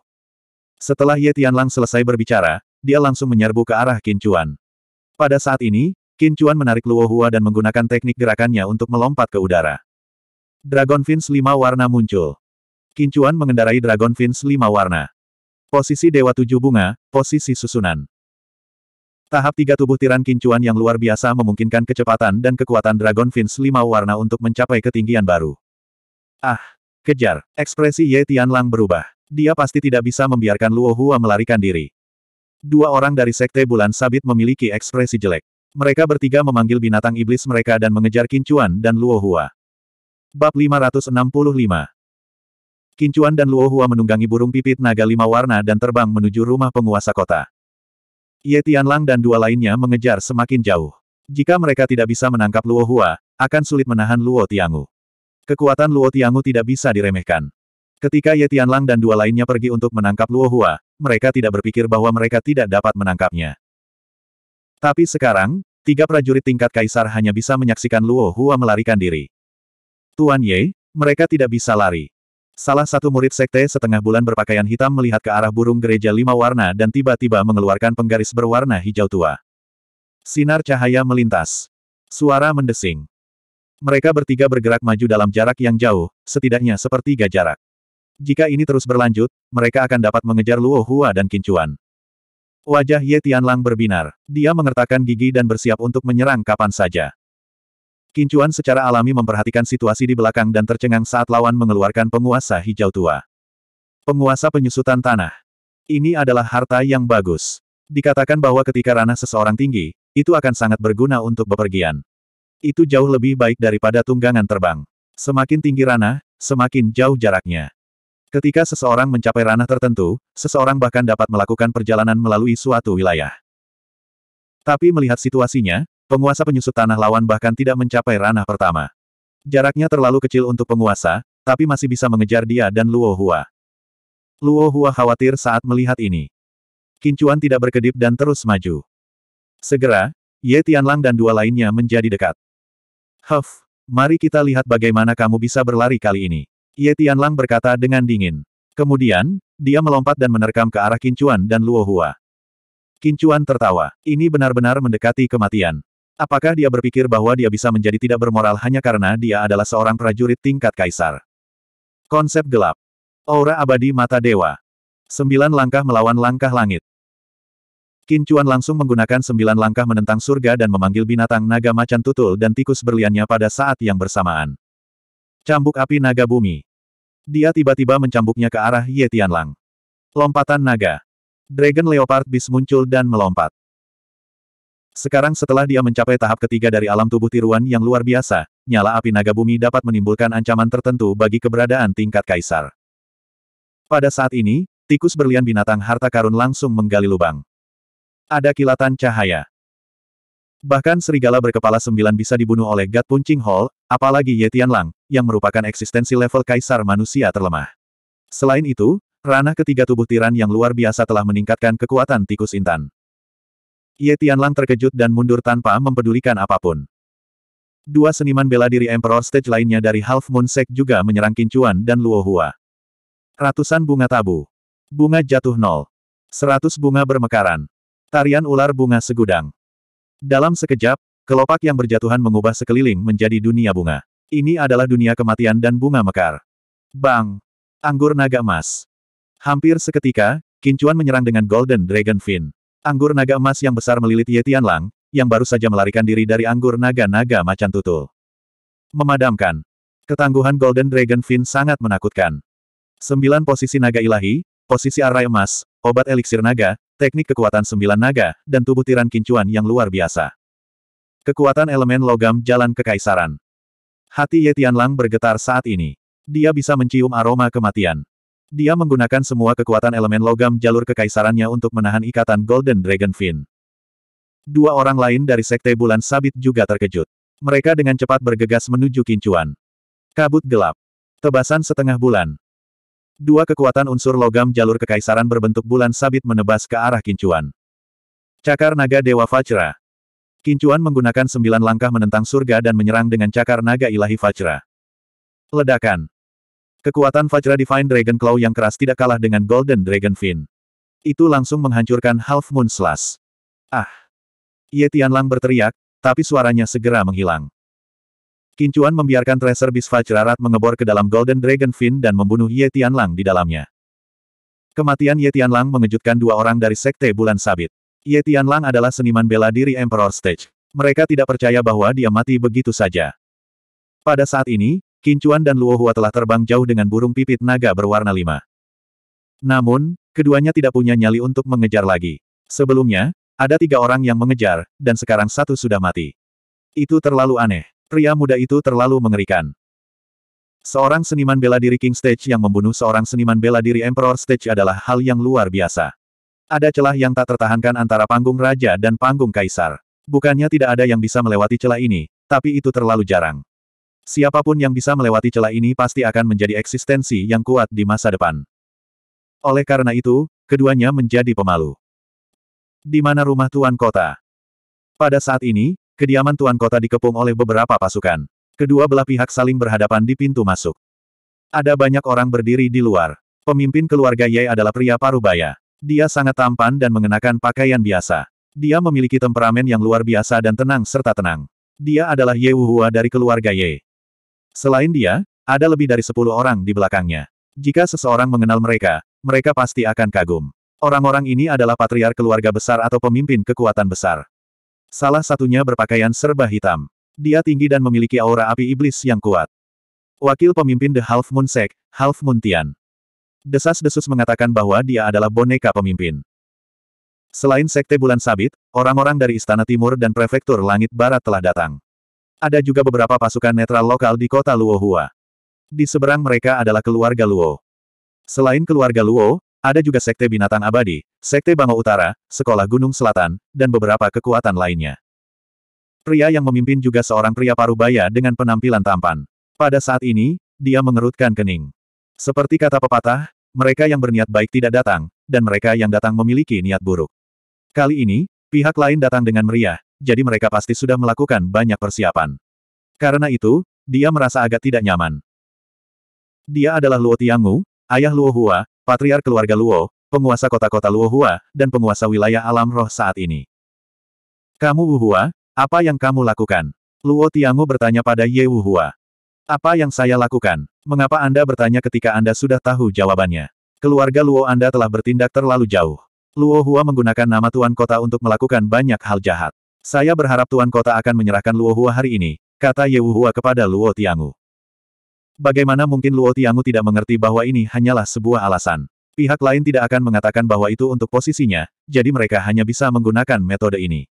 Setelah Ye Tianlang selesai berbicara, dia langsung menyerbu ke arah Kincuan. Pada saat ini, Kincuan menarik Luo Hua dan menggunakan teknik gerakannya untuk melompat ke udara. Dragon Fins lima warna muncul. Kincuan mengendarai Dragon Fins lima warna. Posisi Dewa Tujuh Bunga, posisi susunan. Tahap tiga tubuh tiran kincuan yang luar biasa memungkinkan kecepatan dan kekuatan Dragon Fins lima warna untuk mencapai ketinggian baru. Ah! Kejar! Ekspresi Ye Tianlang berubah. Dia pasti tidak bisa membiarkan Luo Hua melarikan diri. Dua orang dari Sekte Bulan Sabit memiliki ekspresi jelek. Mereka bertiga memanggil binatang iblis mereka dan mengejar Kincuan dan Luo Hua. Bab 565 Kincuan dan Luo Hua menunggangi burung pipit naga lima warna dan terbang menuju rumah penguasa kota. Ye Tianlang dan dua lainnya mengejar semakin jauh. Jika mereka tidak bisa menangkap Luo Hua, akan sulit menahan Luo Tiangu. Kekuatan Luo Tiangu tidak bisa diremehkan. Ketika Ye Tianlang dan dua lainnya pergi untuk menangkap Luo Hua, mereka tidak berpikir bahwa mereka tidak dapat menangkapnya. Tapi sekarang, tiga prajurit tingkat kaisar hanya bisa menyaksikan Luo Hua melarikan diri. Tuan Ye, mereka tidak bisa lari. Salah satu murid sekte setengah bulan berpakaian hitam melihat ke arah burung gereja lima warna dan tiba-tiba mengeluarkan penggaris berwarna hijau tua. Sinar cahaya melintas. Suara mendesing. Mereka bertiga bergerak maju dalam jarak yang jauh, setidaknya sepertiga jarak. Jika ini terus berlanjut, mereka akan dapat mengejar Luo Hua dan Kincuan. Wajah Ye Tianlang berbinar. Dia mengertakkan gigi dan bersiap untuk menyerang kapan saja. Kincuan secara alami memperhatikan situasi di belakang dan tercengang saat lawan mengeluarkan penguasa hijau tua. Penguasa penyusutan tanah. Ini adalah harta yang bagus. Dikatakan bahwa ketika ranah seseorang tinggi, itu akan sangat berguna untuk bepergian. Itu jauh lebih baik daripada tunggangan terbang. Semakin tinggi ranah, semakin jauh jaraknya. Ketika seseorang mencapai ranah tertentu, seseorang bahkan dapat melakukan perjalanan melalui suatu wilayah. Tapi melihat situasinya, penguasa penyusut tanah lawan bahkan tidak mencapai ranah pertama. Jaraknya terlalu kecil untuk penguasa, tapi masih bisa mengejar dia dan Luo Hua. Luo Hua khawatir saat melihat ini. Kincuan tidak berkedip dan terus maju. Segera, Ye Tianlang dan dua lainnya menjadi dekat. Huff, mari kita lihat bagaimana kamu bisa berlari kali ini. Ye Tianlang berkata dengan dingin. Kemudian, dia melompat dan menerkam ke arah Kincuan dan Luo Hua. Kincuan tertawa. Ini benar-benar mendekati kematian. Apakah dia berpikir bahwa dia bisa menjadi tidak bermoral hanya karena dia adalah seorang prajurit tingkat kaisar? Konsep gelap. Aura abadi mata dewa. Sembilan langkah melawan langkah langit. Kincuan langsung menggunakan sembilan langkah menentang surga dan memanggil binatang naga macan tutul dan tikus berliannya pada saat yang bersamaan. Cambuk api naga bumi. Dia tiba-tiba mencambuknya ke arah Ye Tianlang. Lompatan naga. Dragon Leopard Beast muncul dan melompat. Sekarang setelah dia mencapai tahap ketiga dari alam tubuh tiruan yang luar biasa, nyala api naga bumi dapat menimbulkan ancaman tertentu bagi keberadaan tingkat kaisar. Pada saat ini, tikus berlian binatang harta karun langsung menggali lubang. Ada kilatan cahaya. Bahkan serigala berkepala sembilan bisa dibunuh oleh Gat Puncing Hall, apalagi Ye Lang yang merupakan eksistensi level kaisar manusia terlemah. Selain itu, ranah ketiga tubuh tiran yang luar biasa telah meningkatkan kekuatan tikus intan. Ye Lang terkejut dan mundur tanpa mempedulikan apapun. Dua seniman bela diri Emperor Stage lainnya dari Half Moon Sect juga menyerang Kincuan dan Luo Hua. Ratusan bunga tabu. Bunga jatuh nol. Seratus bunga bermekaran. Tarian ular bunga segudang. Dalam sekejap, kelopak yang berjatuhan mengubah sekeliling menjadi dunia bunga. Ini adalah dunia kematian dan bunga mekar. Bang! Anggur naga emas. Hampir seketika, Kincuan menyerang dengan Golden Dragon Fin. Anggur naga emas yang besar melilit Ye Lang, yang baru saja melarikan diri dari anggur naga-naga macan tutul. Memadamkan. Ketangguhan Golden Dragon Fin sangat menakutkan. Sembilan posisi naga ilahi, posisi arai emas, obat eliksir naga, teknik kekuatan sembilan naga, dan tubuh tiran kincuan yang luar biasa. Kekuatan elemen logam jalan kekaisaran. Hati Ye Tianlang bergetar saat ini. Dia bisa mencium aroma kematian. Dia menggunakan semua kekuatan elemen logam jalur kekaisarannya untuk menahan ikatan Golden Dragon Fin. Dua orang lain dari Sekte Bulan Sabit juga terkejut. Mereka dengan cepat bergegas menuju kincuan. Kabut gelap. Tebasan setengah bulan. Dua kekuatan unsur logam jalur kekaisaran berbentuk bulan sabit menebas ke arah Kincuan. Cakar Naga Dewa Fajra. Kincuan menggunakan sembilan langkah menentang surga dan menyerang dengan cakar naga ilahi Fajra. Ledakan. Kekuatan Fajra Divine Dragon Claw yang keras tidak kalah dengan Golden Dragon Fin. Itu langsung menghancurkan Half Moon Slash. Ah! Ye Tianlang berteriak, tapi suaranya segera menghilang. Kincuan membiarkan Tracer Bisfal cerarat mengebor ke dalam Golden Dragon Fin dan membunuh Ye Tianlang di dalamnya. Kematian Ye Tianlang mengejutkan dua orang dari Sekte Bulan Sabit. Ye Tianlang adalah seniman bela diri Emperor Stage. Mereka tidak percaya bahwa dia mati begitu saja. Pada saat ini, Kincuan dan Luo Hua telah terbang jauh dengan burung pipit naga berwarna lima. Namun, keduanya tidak punya nyali untuk mengejar lagi. Sebelumnya, ada tiga orang yang mengejar, dan sekarang satu sudah mati. Itu terlalu aneh. Pria muda itu terlalu mengerikan. Seorang seniman bela diri King Stage yang membunuh seorang seniman bela diri Emperor Stage adalah hal yang luar biasa. Ada celah yang tak tertahankan antara panggung raja dan panggung kaisar. Bukannya tidak ada yang bisa melewati celah ini, tapi itu terlalu jarang. Siapapun yang bisa melewati celah ini pasti akan menjadi eksistensi yang kuat di masa depan. Oleh karena itu, keduanya menjadi pemalu. Di mana rumah tuan kota? Pada saat ini, Kediaman Tuan Kota dikepung oleh beberapa pasukan. Kedua belah pihak saling berhadapan di pintu masuk. Ada banyak orang berdiri di luar. Pemimpin keluarga Ye adalah pria parubaya. Dia sangat tampan dan mengenakan pakaian biasa. Dia memiliki temperamen yang luar biasa dan tenang serta tenang. Dia adalah Ye Wuhua dari keluarga Ye. Selain dia, ada lebih dari sepuluh orang di belakangnya. Jika seseorang mengenal mereka, mereka pasti akan kagum. Orang-orang ini adalah patriar keluarga besar atau pemimpin kekuatan besar. Salah satunya berpakaian serba hitam. Dia tinggi dan memiliki aura api iblis yang kuat. Wakil pemimpin The Half Moon Sek, Half Moon Tian. Desas-desus mengatakan bahwa dia adalah boneka pemimpin. Selain Sekte Bulan Sabit, orang-orang dari Istana Timur dan Prefektur Langit Barat telah datang. Ada juga beberapa pasukan netral lokal di kota Luohua. Di seberang mereka adalah keluarga Luo. Selain keluarga Luo, ada juga Sekte Binatang Abadi, Sekte Bangau Utara, Sekolah Gunung Selatan, dan beberapa kekuatan lainnya. Pria yang memimpin juga seorang pria parubaya dengan penampilan tampan. Pada saat ini, dia mengerutkan kening. Seperti kata pepatah, mereka yang berniat baik tidak datang, dan mereka yang datang memiliki niat buruk. Kali ini, pihak lain datang dengan meriah, jadi mereka pasti sudah melakukan banyak persiapan. Karena itu, dia merasa agak tidak nyaman. Dia adalah Luo Tiangu, ayah Luo Hua, patriar keluarga Luo, penguasa kota-kota Luohua dan penguasa wilayah alam roh saat ini. Kamu Wuhua, apa yang kamu lakukan? Luo Tiangu bertanya pada Ye Wuhua. Apa yang saya lakukan? Mengapa Anda bertanya ketika Anda sudah tahu jawabannya? Keluarga Luo Anda telah bertindak terlalu jauh. Luo Hua menggunakan nama Tuan Kota untuk melakukan banyak hal jahat. Saya berharap Tuan Kota akan menyerahkan Luo Hua hari ini, kata Ye Wuhua kepada Luo Tiangu. Bagaimana mungkin Luo Tiangu tidak mengerti bahwa ini hanyalah sebuah alasan? Pihak lain tidak akan mengatakan bahwa itu untuk posisinya, jadi mereka hanya bisa menggunakan metode ini.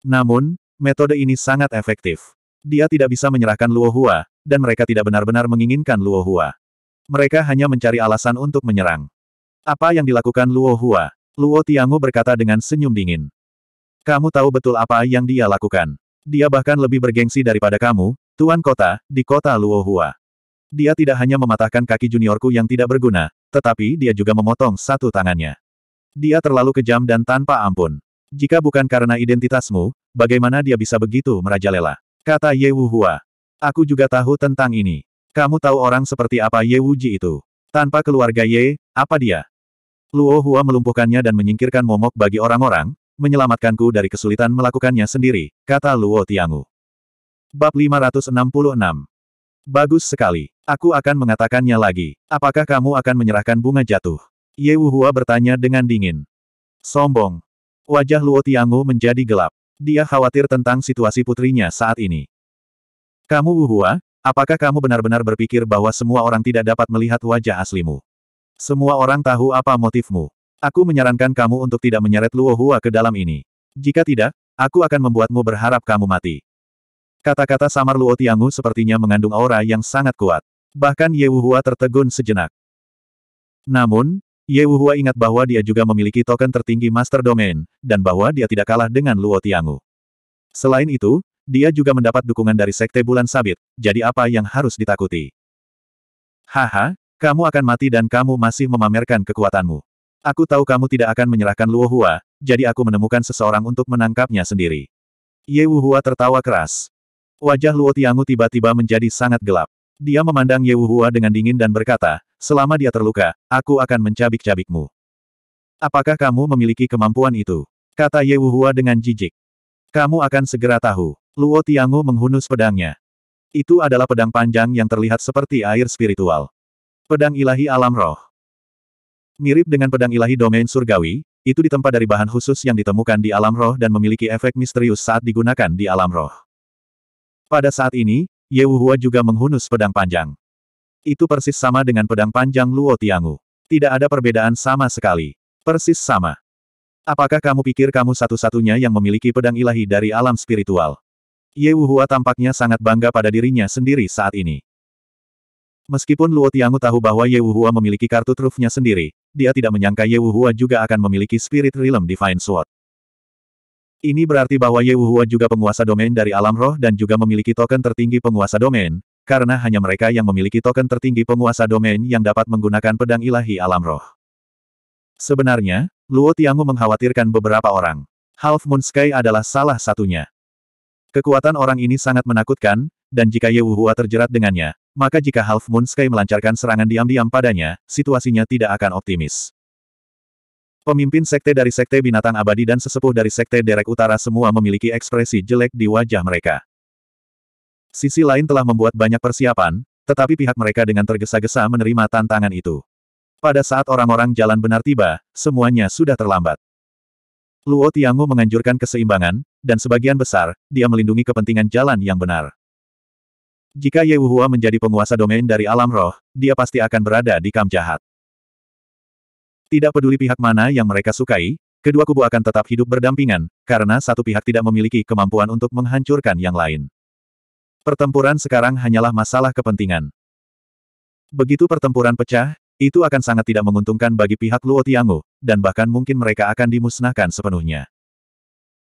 Namun, metode ini sangat efektif. Dia tidak bisa menyerahkan Luo Hua, dan mereka tidak benar-benar menginginkan Luo Hua. Mereka hanya mencari alasan untuk menyerang. Apa yang dilakukan Luo Hua? Luo Tiangu berkata dengan senyum dingin. Kamu tahu betul apa yang dia lakukan. Dia bahkan lebih bergengsi daripada kamu, Tuan Kota, di kota Luo Hua. Dia tidak hanya mematahkan kaki juniorku yang tidak berguna, tetapi dia juga memotong satu tangannya. Dia terlalu kejam dan tanpa ampun. Jika bukan karena identitasmu, bagaimana dia bisa begitu merajalela? Kata Ye Wu Hua. Aku juga tahu tentang ini. Kamu tahu orang seperti apa Ye Wu Ji itu? Tanpa keluarga Ye, apa dia? Luo Hua melumpuhkannya dan menyingkirkan momok bagi orang-orang, menyelamatkanku dari kesulitan melakukannya sendiri, kata Luo Tiangu. Bab 566 Bagus sekali. Aku akan mengatakannya lagi. Apakah kamu akan menyerahkan bunga jatuh? Ye Hua bertanya dengan dingin. Sombong. Wajah Luo Tiangu menjadi gelap. Dia khawatir tentang situasi putrinya saat ini. Kamu Wuhua, apakah kamu benar-benar berpikir bahwa semua orang tidak dapat melihat wajah aslimu? Semua orang tahu apa motifmu. Aku menyarankan kamu untuk tidak menyeret Luo Hua ke dalam ini. Jika tidak, aku akan membuatmu berharap kamu mati. Kata-kata samar Luo Tiangu sepertinya mengandung aura yang sangat kuat. Bahkan Ye Wuhua tertegun sejenak. Namun, Ye Wuhua ingat bahwa dia juga memiliki token tertinggi Master Domain, dan bahwa dia tidak kalah dengan Luo Tiangu. Selain itu, dia juga mendapat dukungan dari Sekte Bulan Sabit, jadi apa yang harus ditakuti? Haha, kamu akan mati dan kamu masih memamerkan kekuatanmu. Aku tahu kamu tidak akan menyerahkan Luo Hua, jadi aku menemukan seseorang untuk menangkapnya sendiri. Ye Wuhua tertawa keras. Wajah Luo Tiangu tiba-tiba menjadi sangat gelap. Dia memandang Ye Wuhua dengan dingin dan berkata, selama dia terluka, aku akan mencabik-cabikmu. Apakah kamu memiliki kemampuan itu? Kata Ye Wuhua dengan jijik. Kamu akan segera tahu. Luo Tiangu menghunus pedangnya. Itu adalah pedang panjang yang terlihat seperti air spiritual. Pedang ilahi alam roh. Mirip dengan pedang ilahi domain surgawi, itu ditempa dari bahan khusus yang ditemukan di alam roh dan memiliki efek misterius saat digunakan di alam roh. Pada saat ini, Ye Wuhua juga menghunus pedang panjang. Itu persis sama dengan pedang panjang Luo Tiangu. Tidak ada perbedaan sama sekali. Persis sama. Apakah kamu pikir kamu satu-satunya yang memiliki pedang ilahi dari alam spiritual? Ye Wuhua tampaknya sangat bangga pada dirinya sendiri saat ini. Meskipun Luo Tiangu tahu bahwa Ye Wuhua memiliki kartu trufnya sendiri, dia tidak menyangka Ye Wuhua juga akan memiliki Spirit Realm Divine Sword. Ini berarti bahwa Ye Yehuhua juga penguasa domain dari alam roh dan juga memiliki token tertinggi penguasa domain, karena hanya mereka yang memiliki token tertinggi penguasa domain yang dapat menggunakan pedang ilahi alam roh. Sebenarnya, Luo Tiangu mengkhawatirkan beberapa orang. Half Moon Sky adalah salah satunya. Kekuatan orang ini sangat menakutkan, dan jika Ye Yehuhua terjerat dengannya, maka jika Half Moon Sky melancarkan serangan diam-diam padanya, situasinya tidak akan optimis. Pemimpin sekte dari sekte binatang abadi dan sesepuh dari sekte derek utara semua memiliki ekspresi jelek di wajah mereka. Sisi lain telah membuat banyak persiapan, tetapi pihak mereka dengan tergesa-gesa menerima tantangan itu. Pada saat orang-orang jalan benar tiba, semuanya sudah terlambat. Luo Tiangu menganjurkan keseimbangan, dan sebagian besar, dia melindungi kepentingan jalan yang benar. Jika Ye Wuhua menjadi penguasa domain dari alam roh, dia pasti akan berada di kam jahat. Tidak peduli pihak mana yang mereka sukai, kedua kubu akan tetap hidup berdampingan, karena satu pihak tidak memiliki kemampuan untuk menghancurkan yang lain. Pertempuran sekarang hanyalah masalah kepentingan. Begitu pertempuran pecah, itu akan sangat tidak menguntungkan bagi pihak Luo Tiangu, dan bahkan mungkin mereka akan dimusnahkan sepenuhnya.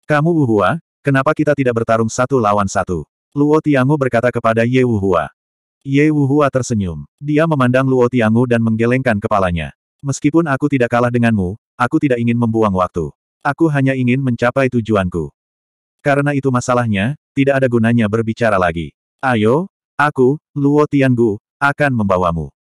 Kamu Wuhua, kenapa kita tidak bertarung satu lawan satu? Luo Tiangu berkata kepada Ye Wuhua. Ye Wuhua tersenyum. Dia memandang Luo Tiangu dan menggelengkan kepalanya. Meskipun aku tidak kalah denganmu, aku tidak ingin membuang waktu. Aku hanya ingin mencapai tujuanku. Karena itu masalahnya, tidak ada gunanya berbicara lagi. Ayo, aku, Luo Tiangu, akan membawamu.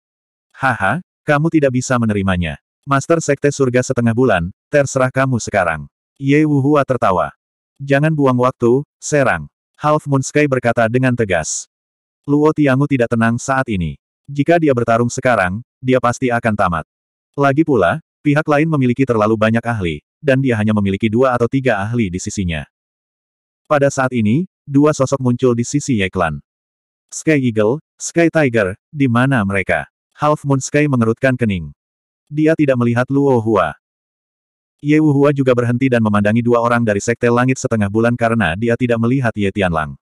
Haha, kamu tidak bisa menerimanya. Master Sekte Surga setengah bulan, terserah kamu sekarang. Ye Wuhua tertawa. Jangan buang waktu, serang. Half Moon Sky berkata dengan tegas. Luo Tiangu tidak tenang saat ini. Jika dia bertarung sekarang, dia pasti akan tamat. Lagi pula, pihak lain memiliki terlalu banyak ahli, dan dia hanya memiliki dua atau tiga ahli di sisinya. Pada saat ini, dua sosok muncul di sisi Ye Sky Eagle, Sky Tiger, di mana mereka? Half Moon Sky mengerutkan kening. Dia tidak melihat Luo Hua. Ye Hua juga berhenti dan memandangi dua orang dari Sekte Langit Setengah Bulan karena dia tidak melihat Ye Tianlang.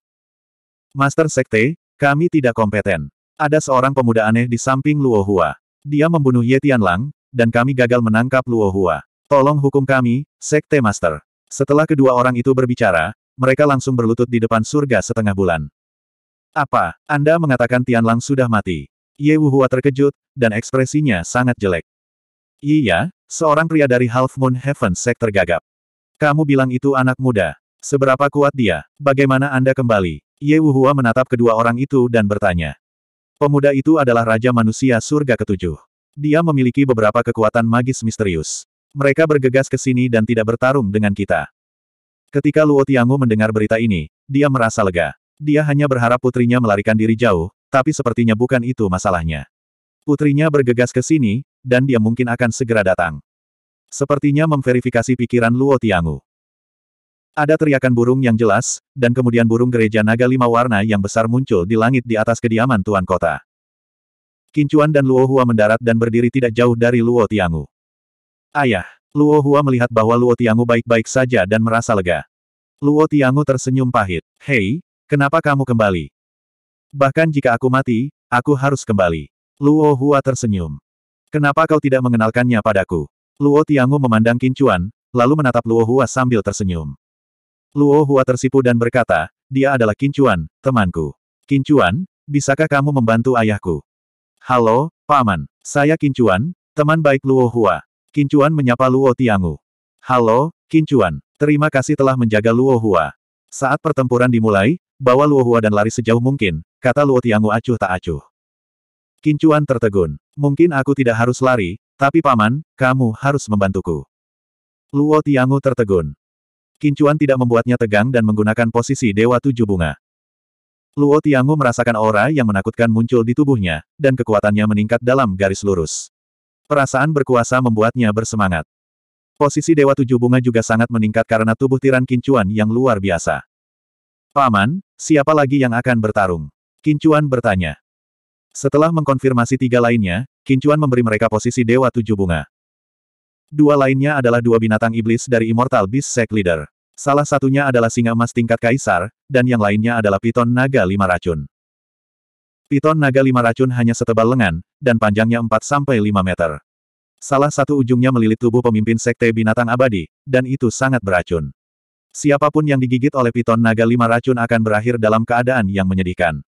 Master Sekte, kami tidak kompeten. Ada seorang pemuda aneh di samping Luo Hua. Dia membunuh Ye Tianlang, dan kami gagal menangkap Luo Hua. Tolong hukum kami, Sekte Master. Setelah kedua orang itu berbicara, mereka langsung berlutut di depan surga setengah bulan. Apa, Anda mengatakan Tianlang sudah mati? Ye Wuhua terkejut, dan ekspresinya sangat jelek. Iya, seorang pria dari Half Moon Heaven Sek tergagap. Kamu bilang itu anak muda. Seberapa kuat dia? Bagaimana Anda kembali? Ye Wuhua menatap kedua orang itu dan bertanya. Pemuda itu adalah Raja Manusia Surga Ketujuh. Dia memiliki beberapa kekuatan magis misterius. Mereka bergegas ke sini dan tidak bertarung dengan kita. Ketika Luo Tiangu mendengar berita ini, dia merasa lega. Dia hanya berharap putrinya melarikan diri jauh, tapi sepertinya bukan itu masalahnya. Putrinya bergegas ke sini, dan dia mungkin akan segera datang. Sepertinya memverifikasi pikiran Luo Tiangu. Ada teriakan burung yang jelas, dan kemudian burung gereja naga lima warna yang besar muncul di langit di atas kediaman Tuan Kota. Kincuan dan Luo Hua mendarat dan berdiri tidak jauh dari Luo Tiangu. Ayah, Luo Hua melihat bahwa Luo Tiangu baik-baik saja dan merasa lega. Luo Tiangu tersenyum pahit. Hei, kenapa kamu kembali? Bahkan jika aku mati, aku harus kembali. Luo Hua tersenyum. Kenapa kau tidak mengenalkannya padaku? Luo Tiangu memandang Kincuan, lalu menatap Luo Hua sambil tersenyum. Luo Hua tersipu dan berkata, dia adalah Kincuan, temanku. Kincuan, bisakah kamu membantu ayahku? Halo, Paman. Saya Kincuan, teman baik Luo Hua. Kincuan menyapa Luo Tiangu. Halo, Kincuan. Terima kasih telah menjaga Luo Hua. Saat pertempuran dimulai, bawa Luo Hua dan lari sejauh mungkin, kata Luo Tiangu acuh tak acuh. Kincuan tertegun. Mungkin aku tidak harus lari, tapi paman, kamu harus membantuku. Luo Tiangu tertegun. Kincuan tidak membuatnya tegang dan menggunakan posisi Dewa Tujuh Bunga. Luo Tiangu merasakan aura yang menakutkan muncul di tubuhnya, dan kekuatannya meningkat dalam garis lurus. Perasaan berkuasa membuatnya bersemangat. Posisi Dewa Tujuh Bunga juga sangat meningkat karena tubuh Tiran Kincuan yang luar biasa. Paman, siapa lagi yang akan bertarung? Kincuan bertanya. Setelah mengkonfirmasi tiga lainnya, Kincuan memberi mereka posisi Dewa Tujuh Bunga. Dua lainnya adalah dua binatang iblis dari Immortal Beast Sect Leader. Salah satunya adalah singa emas tingkat kaisar, dan yang lainnya adalah piton naga lima racun. Piton naga lima racun hanya setebal lengan, dan panjangnya 4-5 meter. Salah satu ujungnya melilit tubuh pemimpin sekte binatang abadi, dan itu sangat beracun. Siapapun yang digigit oleh piton naga lima racun akan berakhir dalam keadaan yang menyedihkan.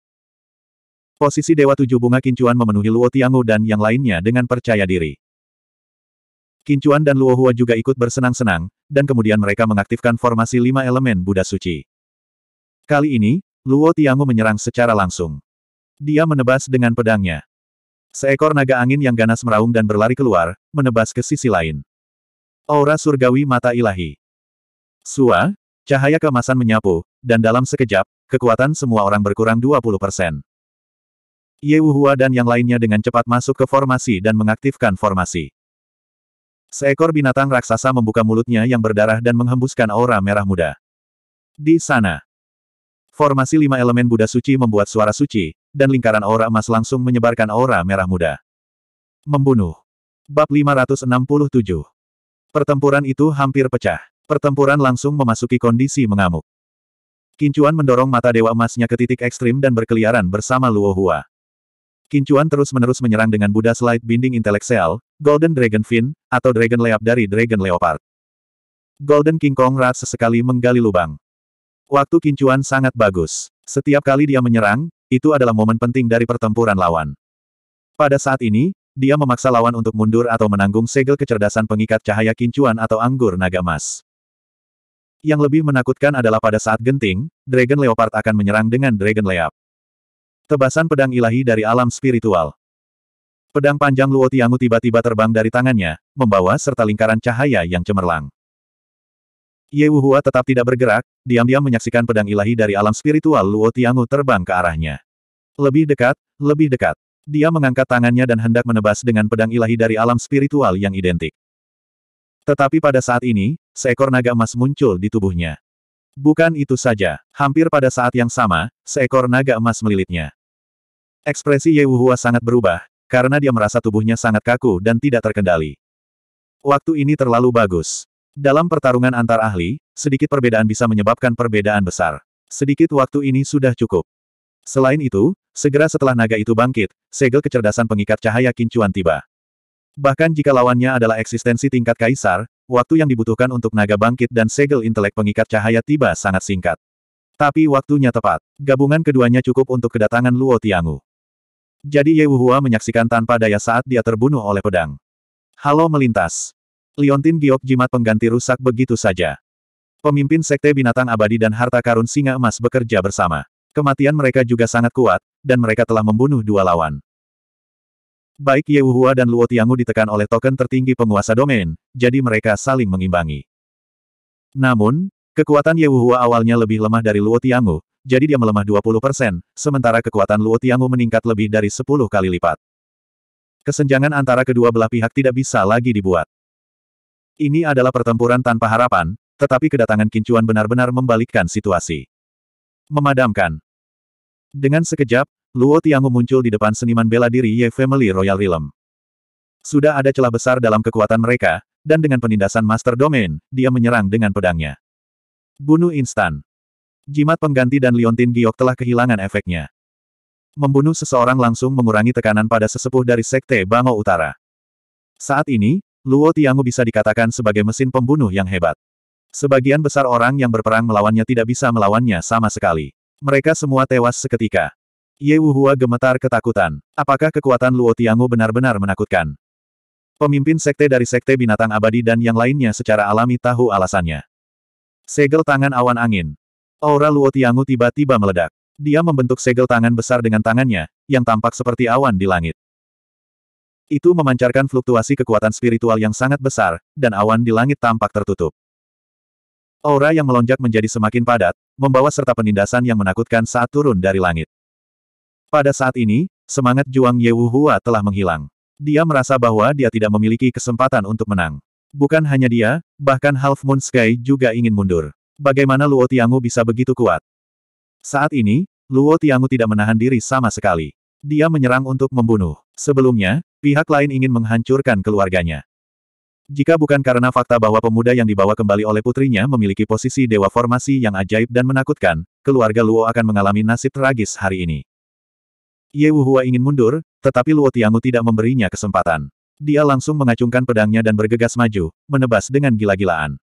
Posisi Dewa Tujuh Bunga Kincuan memenuhi Luo Tiangu dan yang lainnya dengan percaya diri. Kincuan dan Luo Hua juga ikut bersenang-senang, dan kemudian mereka mengaktifkan formasi lima elemen Buddha Suci. Kali ini, Luo Tiangu menyerang secara langsung. Dia menebas dengan pedangnya. Seekor naga angin yang ganas meraung dan berlari keluar, menebas ke sisi lain. Aura surgawi mata ilahi. Sua, cahaya kemasan menyapu, dan dalam sekejap, kekuatan semua orang berkurang 20%. Ye Wuhua dan yang lainnya dengan cepat masuk ke formasi dan mengaktifkan formasi. Seekor binatang raksasa membuka mulutnya yang berdarah dan menghembuskan aura merah muda. Di sana, formasi lima elemen Buddha suci membuat suara suci, dan lingkaran aura emas langsung menyebarkan aura merah muda. Membunuh. Bab 567. Pertempuran itu hampir pecah. Pertempuran langsung memasuki kondisi mengamuk. Kincuan mendorong mata dewa emasnya ke titik ekstrim dan berkeliaran bersama Luo Hua. Kincuan terus-menerus menyerang dengan Buddha Slide Binding Intellectual, Golden Dragon Fin, atau Dragon Leap dari Dragon Leopard. Golden King Kong Rat sesekali menggali lubang. Waktu Kincuan sangat bagus. Setiap kali dia menyerang, itu adalah momen penting dari pertempuran lawan. Pada saat ini, dia memaksa lawan untuk mundur atau menanggung segel kecerdasan pengikat cahaya Kincuan atau anggur naga Emas. Yang lebih menakutkan adalah pada saat genting, Dragon Leopard akan menyerang dengan Dragon Leap. Tebasan pedang ilahi dari alam spiritual. Pedang panjang Luo Tiangu tiba-tiba terbang dari tangannya, membawa serta lingkaran cahaya yang cemerlang. Ye Wuhua tetap tidak bergerak, diam-diam menyaksikan pedang ilahi dari alam spiritual Luo Tiangu terbang ke arahnya. Lebih dekat, lebih dekat. Dia mengangkat tangannya dan hendak menebas dengan pedang ilahi dari alam spiritual yang identik. Tetapi pada saat ini, seekor naga emas muncul di tubuhnya. Bukan itu saja, hampir pada saat yang sama, seekor naga emas melilitnya. Ekspresi Ye Wuhua sangat berubah, karena dia merasa tubuhnya sangat kaku dan tidak terkendali. Waktu ini terlalu bagus. Dalam pertarungan antar ahli, sedikit perbedaan bisa menyebabkan perbedaan besar. Sedikit waktu ini sudah cukup. Selain itu, segera setelah naga itu bangkit, segel kecerdasan pengikat cahaya kincuan tiba. Bahkan jika lawannya adalah eksistensi tingkat kaisar, waktu yang dibutuhkan untuk naga bangkit dan segel intelek pengikat cahaya tiba sangat singkat. Tapi waktunya tepat. Gabungan keduanya cukup untuk kedatangan Luo Tiangu. Jadi Ye Wuhua menyaksikan tanpa daya saat dia terbunuh oleh pedang. Halo melintas. Liontin giok jimat pengganti rusak begitu saja. Pemimpin sekte binatang abadi dan harta karun singa emas bekerja bersama. Kematian mereka juga sangat kuat, dan mereka telah membunuh dua lawan. Baik Ye Wuhua dan Luo Tiangu ditekan oleh token tertinggi penguasa domain, jadi mereka saling mengimbangi. Namun, kekuatan Ye Wuhua awalnya lebih lemah dari Luo Tiangu, jadi dia melemah 20%, persen, sementara kekuatan Luo Tiangu meningkat lebih dari 10 kali lipat. Kesenjangan antara kedua belah pihak tidak bisa lagi dibuat. Ini adalah pertempuran tanpa harapan, tetapi kedatangan Kincuan benar-benar membalikkan situasi. Memadamkan. Dengan sekejap, Luo Tiangu muncul di depan seniman bela diri Ye Family Royal Realm. Sudah ada celah besar dalam kekuatan mereka, dan dengan penindasan Master Domain, dia menyerang dengan pedangnya. Bunuh instan. Jimat pengganti dan liontin giok telah kehilangan efeknya. Membunuh seseorang langsung mengurangi tekanan pada sesepuh dari Sekte Bango Utara. Saat ini, Luo Tiangu bisa dikatakan sebagai mesin pembunuh yang hebat. Sebagian besar orang yang berperang melawannya tidak bisa melawannya sama sekali. Mereka semua tewas seketika. Ye Wuhua gemetar ketakutan. Apakah kekuatan Luo Tiangu benar-benar menakutkan? Pemimpin sekte dari sekte binatang abadi dan yang lainnya secara alami tahu alasannya. Segel tangan awan angin. Aura Luo Tiangu tiba-tiba meledak. Dia membentuk segel tangan besar dengan tangannya, yang tampak seperti awan di langit. Itu memancarkan fluktuasi kekuatan spiritual yang sangat besar, dan awan di langit tampak tertutup. Aura yang melonjak menjadi semakin padat, membawa serta penindasan yang menakutkan saat turun dari langit. Pada saat ini, semangat Juang Ye Wu Hua telah menghilang. Dia merasa bahwa dia tidak memiliki kesempatan untuk menang. Bukan hanya dia, bahkan Half Moon Sky juga ingin mundur. Bagaimana Luo Tiangu bisa begitu kuat? Saat ini, Luo Tiangu tidak menahan diri sama sekali. Dia menyerang untuk membunuh. Sebelumnya, pihak lain ingin menghancurkan keluarganya. Jika bukan karena fakta bahwa pemuda yang dibawa kembali oleh putrinya memiliki posisi dewa formasi yang ajaib dan menakutkan, keluarga Luo akan mengalami nasib tragis hari ini. Ye Wuhua ingin mundur, tetapi Luo Tiangu tidak memberinya kesempatan. Dia langsung mengacungkan pedangnya dan bergegas maju, menebas dengan gila-gilaan.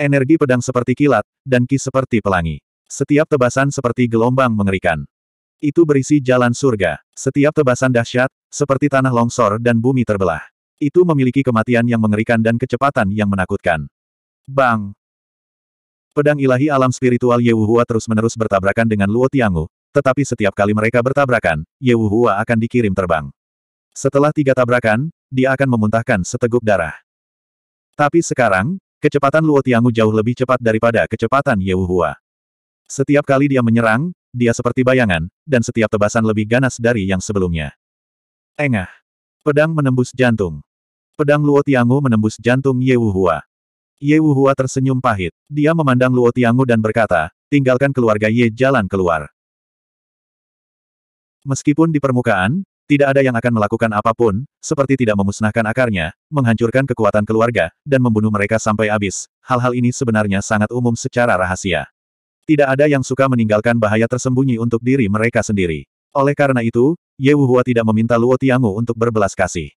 Energi pedang seperti kilat, dan ki seperti pelangi. Setiap tebasan seperti gelombang mengerikan. Itu berisi jalan surga. Setiap tebasan dahsyat, seperti tanah longsor dan bumi terbelah. Itu memiliki kematian yang mengerikan dan kecepatan yang menakutkan. Bang! Pedang ilahi alam spiritual Yewuhua terus-menerus bertabrakan dengan Luo Tiangu, tetapi setiap kali mereka bertabrakan, Yewuhua akan dikirim terbang. Setelah tiga tabrakan, dia akan memuntahkan seteguk darah. Tapi sekarang, Kecepatan Luo Tiangu jauh lebih cepat daripada kecepatan Ye Hua. Setiap kali dia menyerang, dia seperti bayangan, dan setiap tebasan lebih ganas dari yang sebelumnya. Engah. Pedang menembus jantung. Pedang Luo Tiangu menembus jantung Ye Hua. Ye Hua tersenyum pahit. Dia memandang Luo Tiangu dan berkata, tinggalkan keluarga Ye jalan keluar. Meskipun di permukaan, tidak ada yang akan melakukan apapun, seperti tidak memusnahkan akarnya, menghancurkan kekuatan keluarga, dan membunuh mereka sampai habis. Hal-hal ini sebenarnya sangat umum secara rahasia. Tidak ada yang suka meninggalkan bahaya tersembunyi untuk diri mereka sendiri. Oleh karena itu, Ye Wuhua tidak meminta Luo Tiangu untuk berbelas kasih.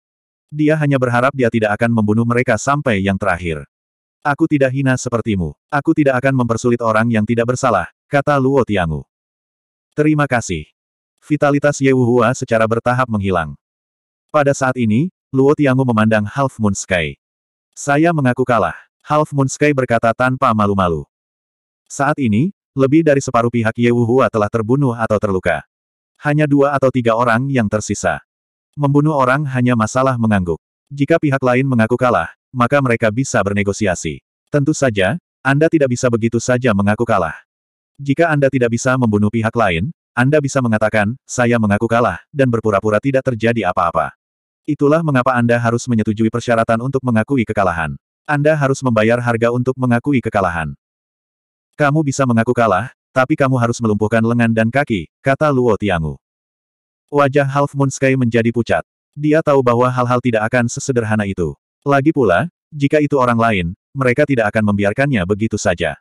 Dia hanya berharap dia tidak akan membunuh mereka sampai yang terakhir. Aku tidak hina sepertimu. Aku tidak akan mempersulit orang yang tidak bersalah, kata Luo Tiangu. Terima kasih. Vitalitas Ye Wuhua secara bertahap menghilang. Pada saat ini, Luo Tiangu memandang Half Moon Sky. Saya mengaku kalah. Half Moon Sky berkata tanpa malu-malu. Saat ini, lebih dari separuh pihak Ye Wuhua telah terbunuh atau terluka. Hanya dua atau tiga orang yang tersisa. Membunuh orang hanya masalah mengangguk. Jika pihak lain mengaku kalah, maka mereka bisa bernegosiasi. Tentu saja, Anda tidak bisa begitu saja mengaku kalah. Jika Anda tidak bisa membunuh pihak lain, anda bisa mengatakan, saya mengaku kalah, dan berpura-pura tidak terjadi apa-apa. Itulah mengapa Anda harus menyetujui persyaratan untuk mengakui kekalahan. Anda harus membayar harga untuk mengakui kekalahan. Kamu bisa mengaku kalah, tapi kamu harus melumpuhkan lengan dan kaki, kata Luo Tiangu. Wajah Half Moon Sky menjadi pucat. Dia tahu bahwa hal-hal tidak akan sesederhana itu. Lagi pula, jika itu orang lain, mereka tidak akan membiarkannya begitu saja.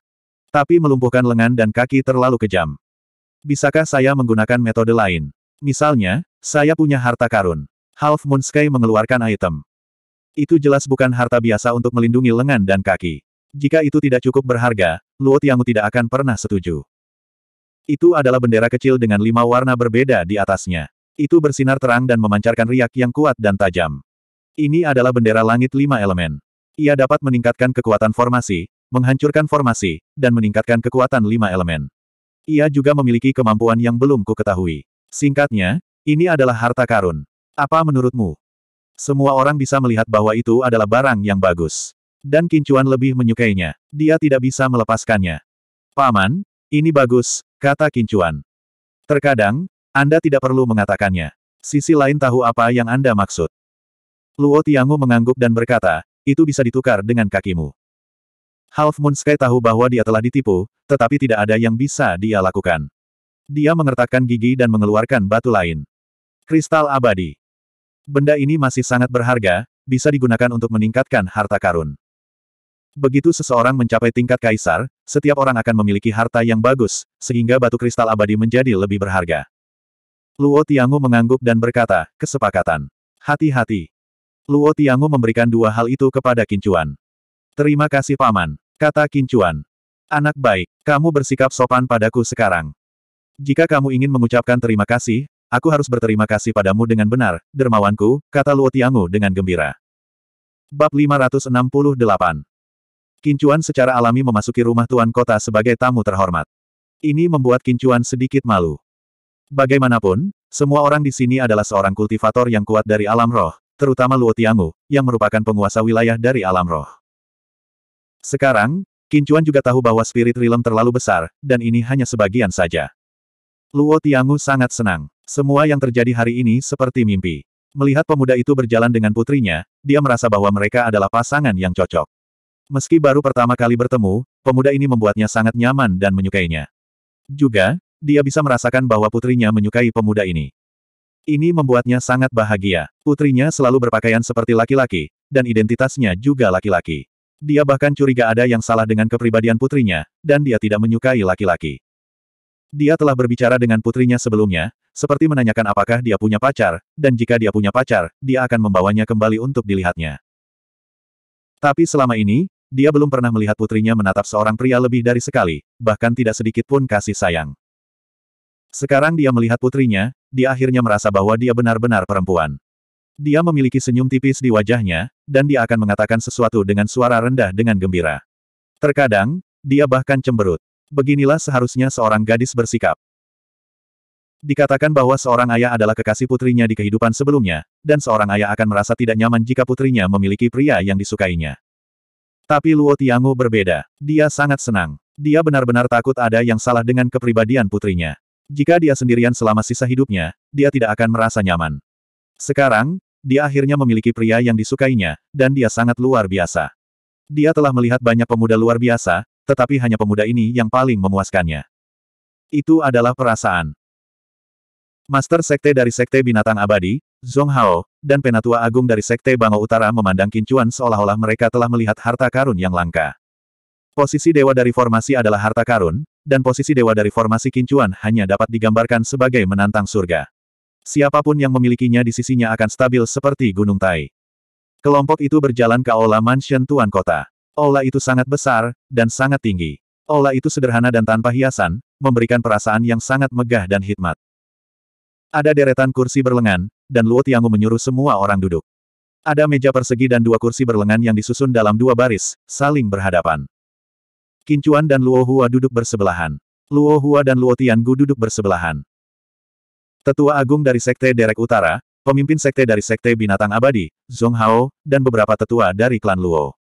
Tapi melumpuhkan lengan dan kaki terlalu kejam. Bisakah saya menggunakan metode lain? Misalnya, saya punya harta karun. Half Moon Sky mengeluarkan item. Itu jelas bukan harta biasa untuk melindungi lengan dan kaki. Jika itu tidak cukup berharga, Luo Tiangu tidak akan pernah setuju. Itu adalah bendera kecil dengan lima warna berbeda di atasnya. Itu bersinar terang dan memancarkan riak yang kuat dan tajam. Ini adalah bendera langit lima elemen. Ia dapat meningkatkan kekuatan formasi, menghancurkan formasi, dan meningkatkan kekuatan lima elemen. Ia juga memiliki kemampuan yang belum ku ketahui. Singkatnya, ini adalah harta karun. Apa menurutmu? Semua orang bisa melihat bahwa itu adalah barang yang bagus. Dan Kincuan lebih menyukainya. Dia tidak bisa melepaskannya. Paman, ini bagus, kata Kincuan. Terkadang, Anda tidak perlu mengatakannya. Sisi lain tahu apa yang Anda maksud. Luo Tiangu mengangguk dan berkata, itu bisa ditukar dengan kakimu. Half Moon Sky tahu bahwa dia telah ditipu, tetapi tidak ada yang bisa dia lakukan. Dia mengertakkan gigi dan mengeluarkan batu lain. Kristal abadi. Benda ini masih sangat berharga, bisa digunakan untuk meningkatkan harta karun. Begitu seseorang mencapai tingkat kaisar, setiap orang akan memiliki harta yang bagus, sehingga batu kristal abadi menjadi lebih berharga. Luo Tiangu mengangguk dan berkata, kesepakatan. Hati-hati. Luo Tiangu memberikan dua hal itu kepada Kincuan. Terima kasih paman, kata Kincuan. Anak baik, kamu bersikap sopan padaku sekarang. Jika kamu ingin mengucapkan terima kasih, aku harus berterima kasih padamu dengan benar, dermawanku, kata Luo Tiangu dengan gembira. Bab 568 Kincuan secara alami memasuki rumah tuan kota sebagai tamu terhormat. Ini membuat Kincuan sedikit malu. Bagaimanapun, semua orang di sini adalah seorang kultivator yang kuat dari alam roh, terutama Luo Tiangu, yang merupakan penguasa wilayah dari alam roh. Sekarang, Kincuan juga tahu bahwa spirit realm terlalu besar, dan ini hanya sebagian saja. Luo Tiangu sangat senang. Semua yang terjadi hari ini seperti mimpi. Melihat pemuda itu berjalan dengan putrinya, dia merasa bahwa mereka adalah pasangan yang cocok. Meski baru pertama kali bertemu, pemuda ini membuatnya sangat nyaman dan menyukainya. Juga, dia bisa merasakan bahwa putrinya menyukai pemuda ini. Ini membuatnya sangat bahagia. Putrinya selalu berpakaian seperti laki-laki, dan identitasnya juga laki-laki. Dia bahkan curiga ada yang salah dengan kepribadian putrinya, dan dia tidak menyukai laki-laki. Dia telah berbicara dengan putrinya sebelumnya, seperti menanyakan apakah dia punya pacar, dan jika dia punya pacar, dia akan membawanya kembali untuk dilihatnya. Tapi selama ini, dia belum pernah melihat putrinya menatap seorang pria lebih dari sekali, bahkan tidak sedikit pun kasih sayang. Sekarang dia melihat putrinya, dia akhirnya merasa bahwa dia benar-benar perempuan. Dia memiliki senyum tipis di wajahnya, dan dia akan mengatakan sesuatu dengan suara rendah dengan gembira. Terkadang, dia bahkan cemberut. Beginilah seharusnya seorang gadis bersikap. Dikatakan bahwa seorang ayah adalah kekasih putrinya di kehidupan sebelumnya, dan seorang ayah akan merasa tidak nyaman jika putrinya memiliki pria yang disukainya. Tapi Luo Tiangu berbeda. Dia sangat senang. Dia benar-benar takut ada yang salah dengan kepribadian putrinya. Jika dia sendirian selama sisa hidupnya, dia tidak akan merasa nyaman. Sekarang, dia akhirnya memiliki pria yang disukainya, dan dia sangat luar biasa. Dia telah melihat banyak pemuda luar biasa, tetapi hanya pemuda ini yang paling memuaskannya. Itu adalah perasaan. Master Sekte dari Sekte Binatang Abadi, Zhong Hao, dan Penatua Agung dari Sekte Bango Utara memandang Kincuan seolah-olah mereka telah melihat harta karun yang langka. Posisi dewa dari formasi adalah harta karun, dan posisi dewa dari formasi Kincuan hanya dapat digambarkan sebagai menantang surga. Siapapun yang memilikinya di sisinya akan stabil seperti gunung tai. Kelompok itu berjalan ke Aula Mansion Tuan Kota. Ola itu sangat besar, dan sangat tinggi. Ola itu sederhana dan tanpa hiasan, memberikan perasaan yang sangat megah dan hikmat. Ada deretan kursi berlengan, dan Luo Tiangu menyuruh semua orang duduk. Ada meja persegi dan dua kursi berlengan yang disusun dalam dua baris, saling berhadapan. Kincuan dan Luo Hua duduk bersebelahan. Luo Hua dan Luo Tiangu duduk bersebelahan. Tetua Agung dari Sekte Derek Utara, pemimpin Sekte dari Sekte Binatang Abadi, Zhong Hao, dan beberapa tetua dari klan Luo.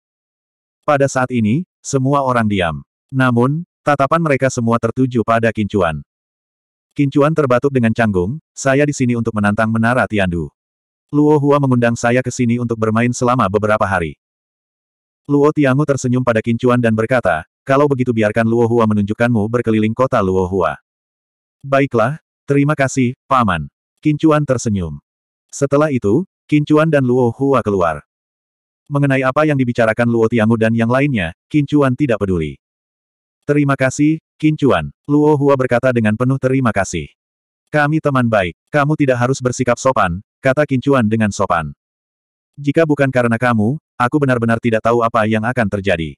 Pada saat ini, semua orang diam. Namun, tatapan mereka semua tertuju pada Kincuan. Kincuan terbatuk dengan canggung, saya di sini untuk menantang Menara Tiandu. Luo Hua mengundang saya ke sini untuk bermain selama beberapa hari. Luo Tiangu tersenyum pada Kincuan dan berkata, kalau begitu biarkan Luo Hua menunjukkanmu berkeliling kota Luo Hua. Baiklah, Terima kasih, Paman. Kincuan tersenyum. Setelah itu, Kincuan dan Luo Hua keluar. Mengenai apa yang dibicarakan Luo Tiangu dan yang lainnya, Kincuan tidak peduli. Terima kasih, Kincuan. Luo Hua berkata dengan penuh terima kasih. Kami teman baik, kamu tidak harus bersikap sopan, kata Kincuan dengan sopan. Jika bukan karena kamu, aku benar-benar tidak tahu apa yang akan terjadi.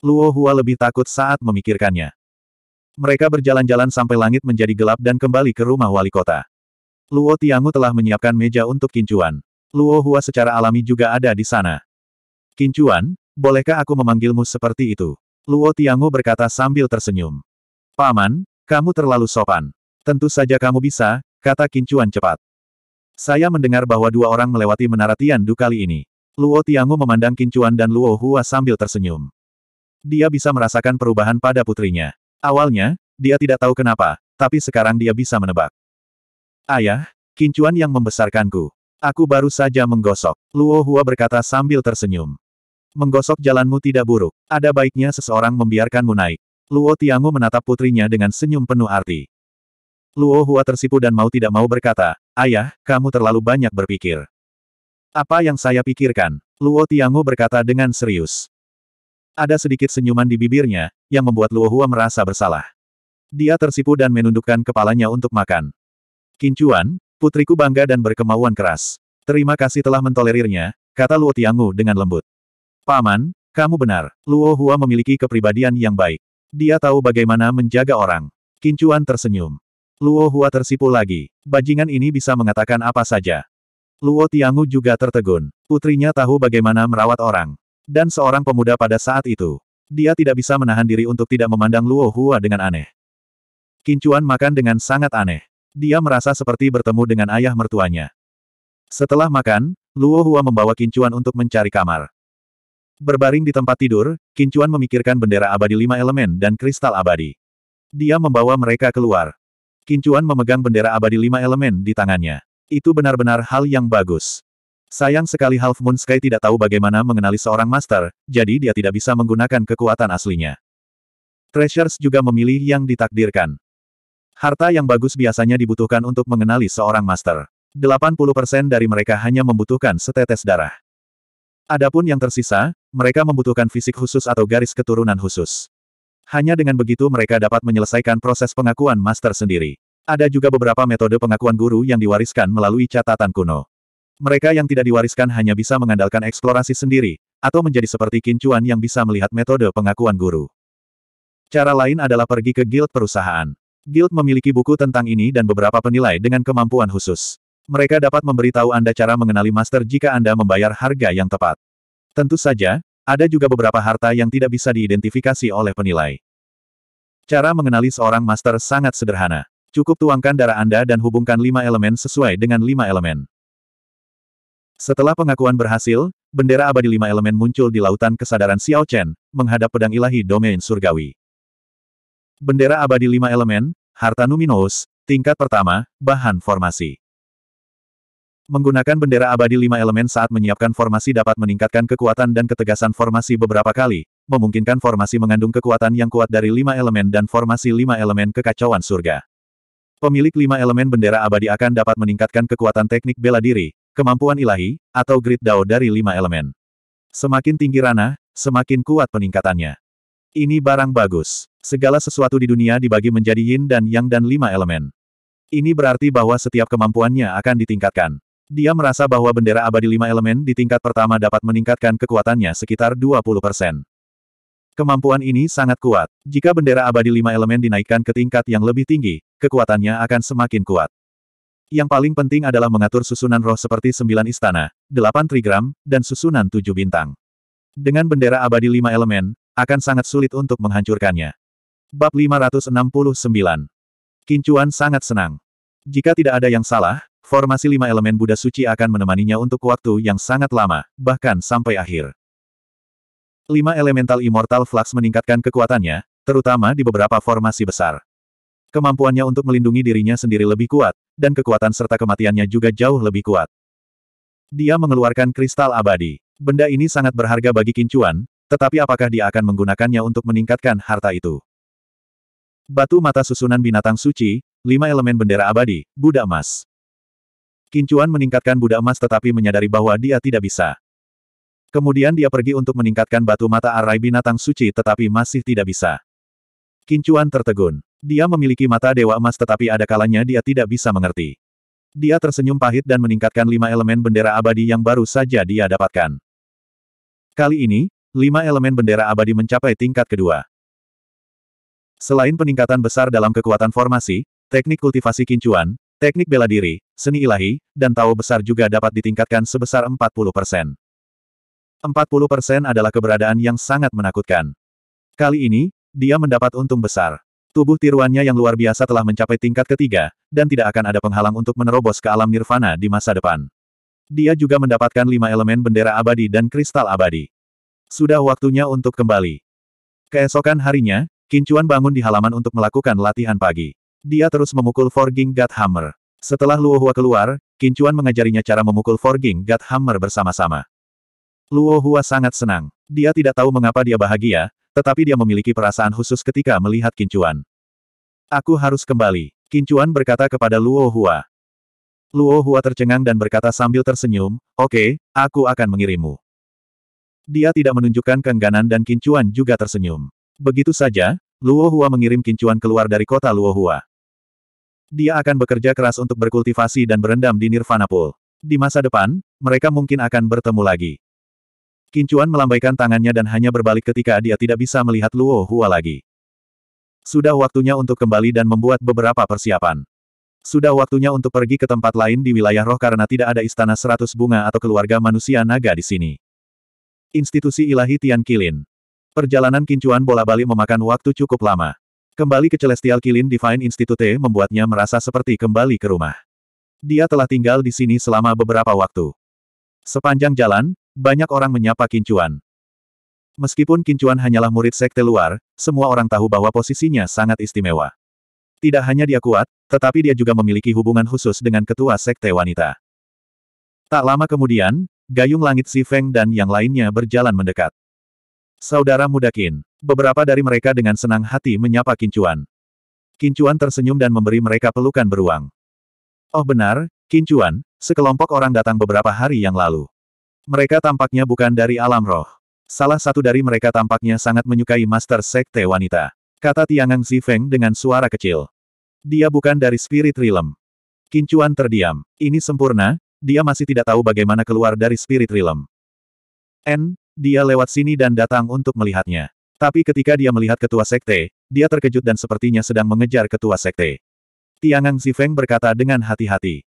Luo Hua lebih takut saat memikirkannya. Mereka berjalan-jalan sampai langit menjadi gelap dan kembali ke rumah wali kota. Luo Tiangu telah menyiapkan meja untuk Kincuan. Luo Hua secara alami juga ada di sana. Kincuan, bolehkah aku memanggilmu seperti itu? Luo Tiangu berkata sambil tersenyum. Paman, kamu terlalu sopan. Tentu saja kamu bisa, kata Kincuan cepat. Saya mendengar bahwa dua orang melewati menara Tiandu kali ini. Luo Tiangu memandang Kincuan dan Luo Hua sambil tersenyum. Dia bisa merasakan perubahan pada putrinya. Awalnya, dia tidak tahu kenapa, tapi sekarang dia bisa menebak. Ayah, kincuan yang membesarkanku. Aku baru saja menggosok. Luo Hua berkata sambil tersenyum. Menggosok jalanmu tidak buruk. Ada baiknya seseorang membiarkanmu naik. Luo Tiangu menatap putrinya dengan senyum penuh arti. Luo Hua tersipu dan mau tidak mau berkata, Ayah, kamu terlalu banyak berpikir. Apa yang saya pikirkan? Luo Tiangu berkata dengan serius. Ada sedikit senyuman di bibirnya, yang membuat Luo Hua merasa bersalah. Dia tersipu dan menundukkan kepalanya untuk makan. Kincuan, putriku bangga dan berkemauan keras. Terima kasih telah mentolerirnya, kata Luo Tiangu dengan lembut. Paman, kamu benar, Luo Hua memiliki kepribadian yang baik. Dia tahu bagaimana menjaga orang. Kincuan tersenyum. Luo Hua tersipu lagi. Bajingan ini bisa mengatakan apa saja. Luo Tiangu juga tertegun. Putrinya tahu bagaimana merawat orang. Dan seorang pemuda pada saat itu. Dia tidak bisa menahan diri untuk tidak memandang Luo Hua dengan aneh. Kincuan makan dengan sangat aneh. Dia merasa seperti bertemu dengan ayah mertuanya. Setelah makan, Luo Hua membawa Kincuan untuk mencari kamar. Berbaring di tempat tidur, Kincuan memikirkan bendera abadi lima elemen dan kristal abadi. Dia membawa mereka keluar. Kincuan memegang bendera abadi lima elemen di tangannya. Itu benar-benar hal yang bagus. Sayang sekali Half Moon Sky tidak tahu bagaimana mengenali seorang master, jadi dia tidak bisa menggunakan kekuatan aslinya. Treasures juga memilih yang ditakdirkan. Harta yang bagus biasanya dibutuhkan untuk mengenali seorang master. 80% dari mereka hanya membutuhkan setetes darah. Adapun yang tersisa, mereka membutuhkan fisik khusus atau garis keturunan khusus. Hanya dengan begitu mereka dapat menyelesaikan proses pengakuan master sendiri. Ada juga beberapa metode pengakuan guru yang diwariskan melalui catatan kuno. Mereka yang tidak diwariskan hanya bisa mengandalkan eksplorasi sendiri, atau menjadi seperti kincuan yang bisa melihat metode pengakuan guru. Cara lain adalah pergi ke guild perusahaan. Guild memiliki buku tentang ini dan beberapa penilai dengan kemampuan khusus. Mereka dapat memberitahu Anda cara mengenali master jika Anda membayar harga yang tepat. Tentu saja, ada juga beberapa harta yang tidak bisa diidentifikasi oleh penilai. Cara mengenali seorang master sangat sederhana. Cukup tuangkan darah Anda dan hubungkan lima elemen sesuai dengan lima elemen. Setelah pengakuan berhasil, bendera abadi lima elemen muncul di lautan kesadaran Xiao Chen, menghadap pedang ilahi domain surgawi. Bendera abadi lima elemen, harta numinous, tingkat pertama, bahan formasi. Menggunakan bendera abadi lima elemen saat menyiapkan formasi dapat meningkatkan kekuatan dan ketegasan formasi beberapa kali, memungkinkan formasi mengandung kekuatan yang kuat dari lima elemen dan formasi lima elemen kekacauan surga. Pemilik lima elemen bendera abadi akan dapat meningkatkan kekuatan teknik bela diri, Kemampuan ilahi, atau grid dao dari lima elemen. Semakin tinggi Rana, semakin kuat peningkatannya. Ini barang bagus. Segala sesuatu di dunia dibagi menjadi yin dan yang dan lima elemen. Ini berarti bahwa setiap kemampuannya akan ditingkatkan. Dia merasa bahwa bendera abadi lima elemen di tingkat pertama dapat meningkatkan kekuatannya sekitar 20%. Kemampuan ini sangat kuat. Jika bendera abadi lima elemen dinaikkan ke tingkat yang lebih tinggi, kekuatannya akan semakin kuat. Yang paling penting adalah mengatur susunan roh seperti sembilan istana, delapan trigram, dan susunan tujuh bintang. Dengan bendera abadi lima elemen, akan sangat sulit untuk menghancurkannya. Bab 569 Kincuan sangat senang. Jika tidak ada yang salah, formasi lima elemen Buddha Suci akan menemaninya untuk waktu yang sangat lama, bahkan sampai akhir. Lima elemental immortal flux meningkatkan kekuatannya, terutama di beberapa formasi besar. Kemampuannya untuk melindungi dirinya sendiri lebih kuat, dan kekuatan serta kematiannya juga jauh lebih kuat. Dia mengeluarkan kristal abadi. Benda ini sangat berharga bagi Kincuan, tetapi apakah dia akan menggunakannya untuk meningkatkan harta itu? Batu mata susunan binatang suci, lima elemen bendera abadi, Buddha emas. Kincuan meningkatkan Buddha emas tetapi menyadari bahwa dia tidak bisa. Kemudian dia pergi untuk meningkatkan batu mata arai binatang suci tetapi masih tidak bisa. Kincuan tertegun. Dia memiliki mata dewa emas tetapi ada kalanya dia tidak bisa mengerti. Dia tersenyum pahit dan meningkatkan lima elemen bendera abadi yang baru saja dia dapatkan. Kali ini, lima elemen bendera abadi mencapai tingkat kedua. Selain peningkatan besar dalam kekuatan formasi, teknik kultivasi kincuan, teknik bela diri, seni ilahi, dan tahu besar juga dapat ditingkatkan sebesar 40 persen. 40 persen adalah keberadaan yang sangat menakutkan. Kali ini, dia mendapat untung besar. Tubuh tiruannya yang luar biasa telah mencapai tingkat ketiga, dan tidak akan ada penghalang untuk menerobos ke alam nirvana di masa depan. Dia juga mendapatkan lima elemen bendera abadi dan kristal abadi. Sudah waktunya untuk kembali. Keesokan harinya, Kincuan bangun di halaman untuk melakukan latihan pagi. Dia terus memukul Forging God Hammer. Setelah Luo Hua keluar, Kincuan mengajarinya cara memukul Forging God Hammer bersama-sama. Luo Hua sangat senang. Dia tidak tahu mengapa dia bahagia, tetapi dia memiliki perasaan khusus ketika melihat Kincuan. Aku harus kembali. Kincuan berkata kepada Luo Hua. Luo Hua tercengang dan berkata sambil tersenyum, Oke, okay, aku akan mengirimmu. Dia tidak menunjukkan keengganan dan Kincuan juga tersenyum. Begitu saja, Luo Hua mengirim Kincuan keluar dari kota Luo Hua. Dia akan bekerja keras untuk berkultivasi dan berendam di Nirvana Pool. Di masa depan, mereka mungkin akan bertemu lagi. Kincuan melambaikan tangannya dan hanya berbalik ketika dia tidak bisa melihat Luo Hua lagi. Sudah waktunya untuk kembali dan membuat beberapa persiapan. Sudah waktunya untuk pergi ke tempat lain di wilayah roh karena tidak ada istana seratus bunga atau keluarga manusia naga di sini. Institusi ilahi Tian Kilin. Perjalanan kincuan bola balik memakan waktu cukup lama. Kembali ke Celestial Kilin Divine Institute membuatnya merasa seperti kembali ke rumah. Dia telah tinggal di sini selama beberapa waktu. Sepanjang jalan, banyak orang menyapa Kincuan. Meskipun Kincuan hanyalah murid sekte luar, semua orang tahu bahwa posisinya sangat istimewa. Tidak hanya dia kuat, tetapi dia juga memiliki hubungan khusus dengan ketua sekte wanita. Tak lama kemudian, Gayung Langit Si Feng dan yang lainnya berjalan mendekat. Saudara muda Kin, beberapa dari mereka dengan senang hati menyapa Kincuan. Kincuan tersenyum dan memberi mereka pelukan beruang. Oh benar, Kincuan, sekelompok orang datang beberapa hari yang lalu. Mereka tampaknya bukan dari alam roh. Salah satu dari mereka tampaknya sangat menyukai Master Sekte Wanita. Kata Tiangang Zifeng dengan suara kecil. Dia bukan dari Spirit Realm. Kincuan terdiam. Ini sempurna, dia masih tidak tahu bagaimana keluar dari Spirit Realm. N, dia lewat sini dan datang untuk melihatnya. Tapi ketika dia melihat ketua sekte, dia terkejut dan sepertinya sedang mengejar ketua sekte. Tiangang Zifeng berkata dengan hati-hati.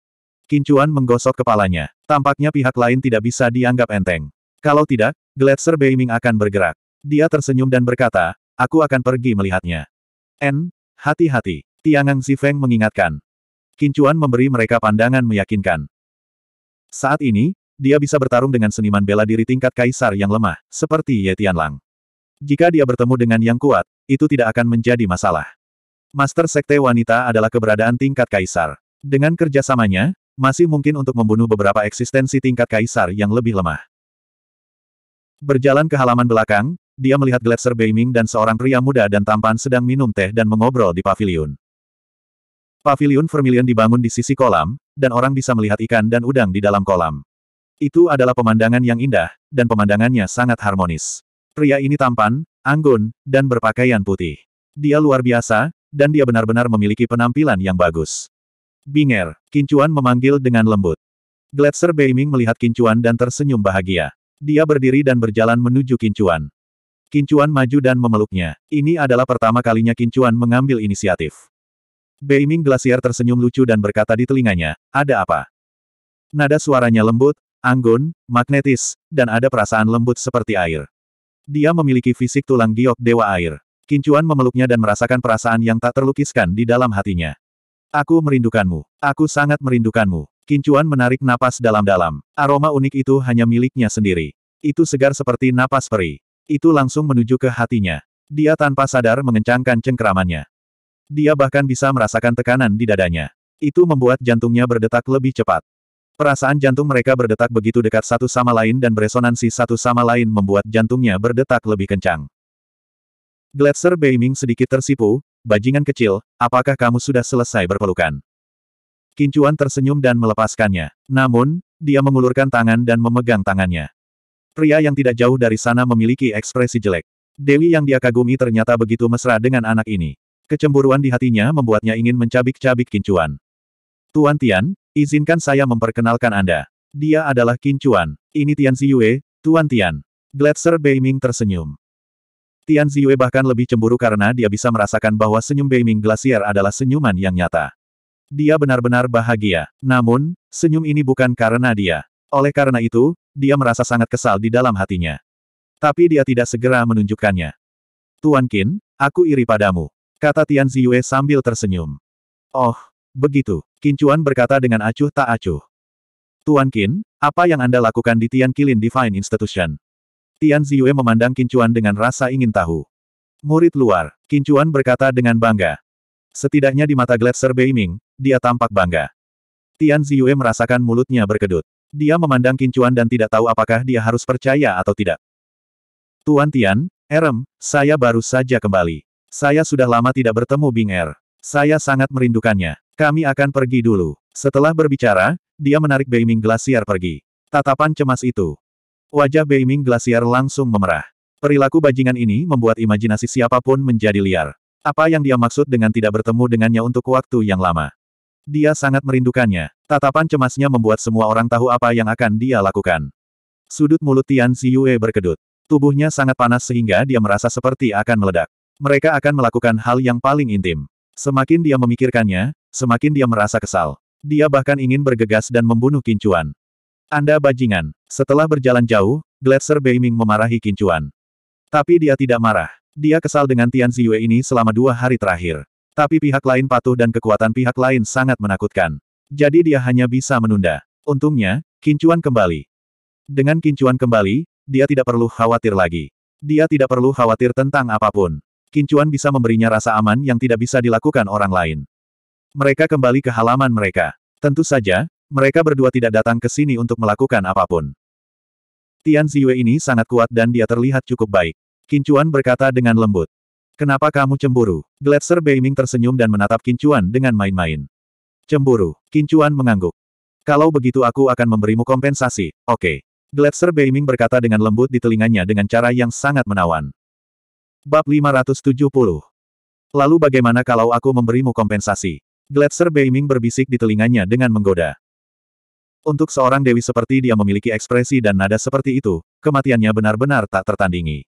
Kincuan menggosok kepalanya. Tampaknya pihak lain tidak bisa dianggap enteng. Kalau tidak, Gletser Beiming akan bergerak. Dia tersenyum dan berkata, aku akan pergi melihatnya. N, hati-hati. Tiangang Zifeng mengingatkan. Kincuan memberi mereka pandangan meyakinkan. Saat ini, dia bisa bertarung dengan seniman bela diri tingkat kaisar yang lemah, seperti Ye Tianlang. Jika dia bertemu dengan yang kuat, itu tidak akan menjadi masalah. Master Sekte Wanita adalah keberadaan tingkat kaisar. Dengan kerjasamanya, masih mungkin untuk membunuh beberapa eksistensi tingkat kaisar yang lebih lemah. Berjalan ke halaman belakang, dia melihat Gletser Beiming dan seorang pria muda dan tampan sedang minum teh dan mengobrol di pavilion. Pavilion Vermilion dibangun di sisi kolam, dan orang bisa melihat ikan dan udang di dalam kolam. Itu adalah pemandangan yang indah, dan pemandangannya sangat harmonis. Pria ini tampan, anggun, dan berpakaian putih. Dia luar biasa, dan dia benar-benar memiliki penampilan yang bagus. Binger, Kincuan memanggil dengan lembut. Gletser Beiming melihat Kincuan dan tersenyum bahagia. Dia berdiri dan berjalan menuju Kincuan. Kincuan maju dan memeluknya. Ini adalah pertama kalinya Kincuan mengambil inisiatif. Beiming Glasier tersenyum lucu dan berkata di telinganya, ada apa? Nada suaranya lembut, anggun, magnetis, dan ada perasaan lembut seperti air. Dia memiliki fisik tulang giok dewa air. Kincuan memeluknya dan merasakan perasaan yang tak terlukiskan di dalam hatinya. Aku merindukanmu. Aku sangat merindukanmu. Kincuan menarik napas dalam-dalam. Aroma unik itu hanya miliknya sendiri. Itu segar seperti napas peri. Itu langsung menuju ke hatinya. Dia tanpa sadar mengencangkan cengkeramannya. Dia bahkan bisa merasakan tekanan di dadanya. Itu membuat jantungnya berdetak lebih cepat. Perasaan jantung mereka berdetak begitu dekat satu sama lain dan beresonansi satu sama lain membuat jantungnya berdetak lebih kencang. Gletser Beiming sedikit tersipu, Bajingan kecil, apakah kamu sudah selesai berpelukan? Kincuan tersenyum dan melepaskannya. Namun, dia mengulurkan tangan dan memegang tangannya. Pria yang tidak jauh dari sana memiliki ekspresi jelek. Dewi yang dia kagumi ternyata begitu mesra dengan anak ini. Kecemburuan di hatinya membuatnya ingin mencabik-cabik Kincuan. Tuan Tian, izinkan saya memperkenalkan Anda. Dia adalah Kincuan. Ini Tian Ziyue, Tuan Tian. Gletser Beiming tersenyum. Tian Ziyue bahkan lebih cemburu karena dia bisa merasakan bahwa senyum Beiming Glacier adalah senyuman yang nyata. Dia benar-benar bahagia. Namun, senyum ini bukan karena dia. Oleh karena itu, dia merasa sangat kesal di dalam hatinya. Tapi dia tidak segera menunjukkannya. Tuan Qin, aku iri padamu. Kata Tian Ziyue sambil tersenyum. Oh, begitu. Qin Chuan berkata dengan acuh tak acuh. Tuan Qin, apa yang Anda lakukan di Tian Kilin Divine Institution? Tian Ziyue memandang Kincuan dengan rasa ingin tahu. Murid luar, Kincuan berkata dengan bangga. Setidaknya di mata Gletser Beiming, dia tampak bangga. Tian Ziyue merasakan mulutnya berkedut. Dia memandang Kincuan dan tidak tahu apakah dia harus percaya atau tidak. Tuan Tian, Erem, saya baru saja kembali. Saya sudah lama tidak bertemu Bing Er. Saya sangat merindukannya. Kami akan pergi dulu. Setelah berbicara, dia menarik Beiming Glacier pergi. Tatapan cemas itu, Wajah Beiming Glacier langsung memerah. Perilaku bajingan ini membuat imajinasi siapapun menjadi liar. Apa yang dia maksud dengan tidak bertemu dengannya untuk waktu yang lama? Dia sangat merindukannya. Tatapan cemasnya membuat semua orang tahu apa yang akan dia lakukan. Sudut mulut Tian Xiyue berkedut. Tubuhnya sangat panas sehingga dia merasa seperti akan meledak. Mereka akan melakukan hal yang paling intim. Semakin dia memikirkannya, semakin dia merasa kesal. Dia bahkan ingin bergegas dan membunuh Kincuan. Anda bajingan. Setelah berjalan jauh, Gletser Beiming memarahi Kincuan. Tapi dia tidak marah. Dia kesal dengan Tian Ziyue ini selama dua hari terakhir. Tapi pihak lain patuh dan kekuatan pihak lain sangat menakutkan. Jadi dia hanya bisa menunda. Untungnya, Kincuan kembali. Dengan Kincuan kembali, dia tidak perlu khawatir lagi. Dia tidak perlu khawatir tentang apapun. Kincuan bisa memberinya rasa aman yang tidak bisa dilakukan orang lain. Mereka kembali ke halaman mereka. Tentu saja, mereka berdua tidak datang ke sini untuk melakukan apapun. Tian Ziyue ini sangat kuat dan dia terlihat cukup baik. Kincuan berkata dengan lembut. Kenapa kamu cemburu? Gletser Beiming tersenyum dan menatap Kincuan dengan main-main. Cemburu. Kincuan mengangguk. Kalau begitu aku akan memberimu kompensasi, oke. Okay. Gletser Beiming berkata dengan lembut di telinganya dengan cara yang sangat menawan. Bab 570 Lalu bagaimana kalau aku memberimu kompensasi? Gletser Beiming berbisik di telinganya dengan menggoda. Untuk seorang dewi seperti dia memiliki ekspresi dan nada seperti itu, kematiannya benar-benar tak tertandingi.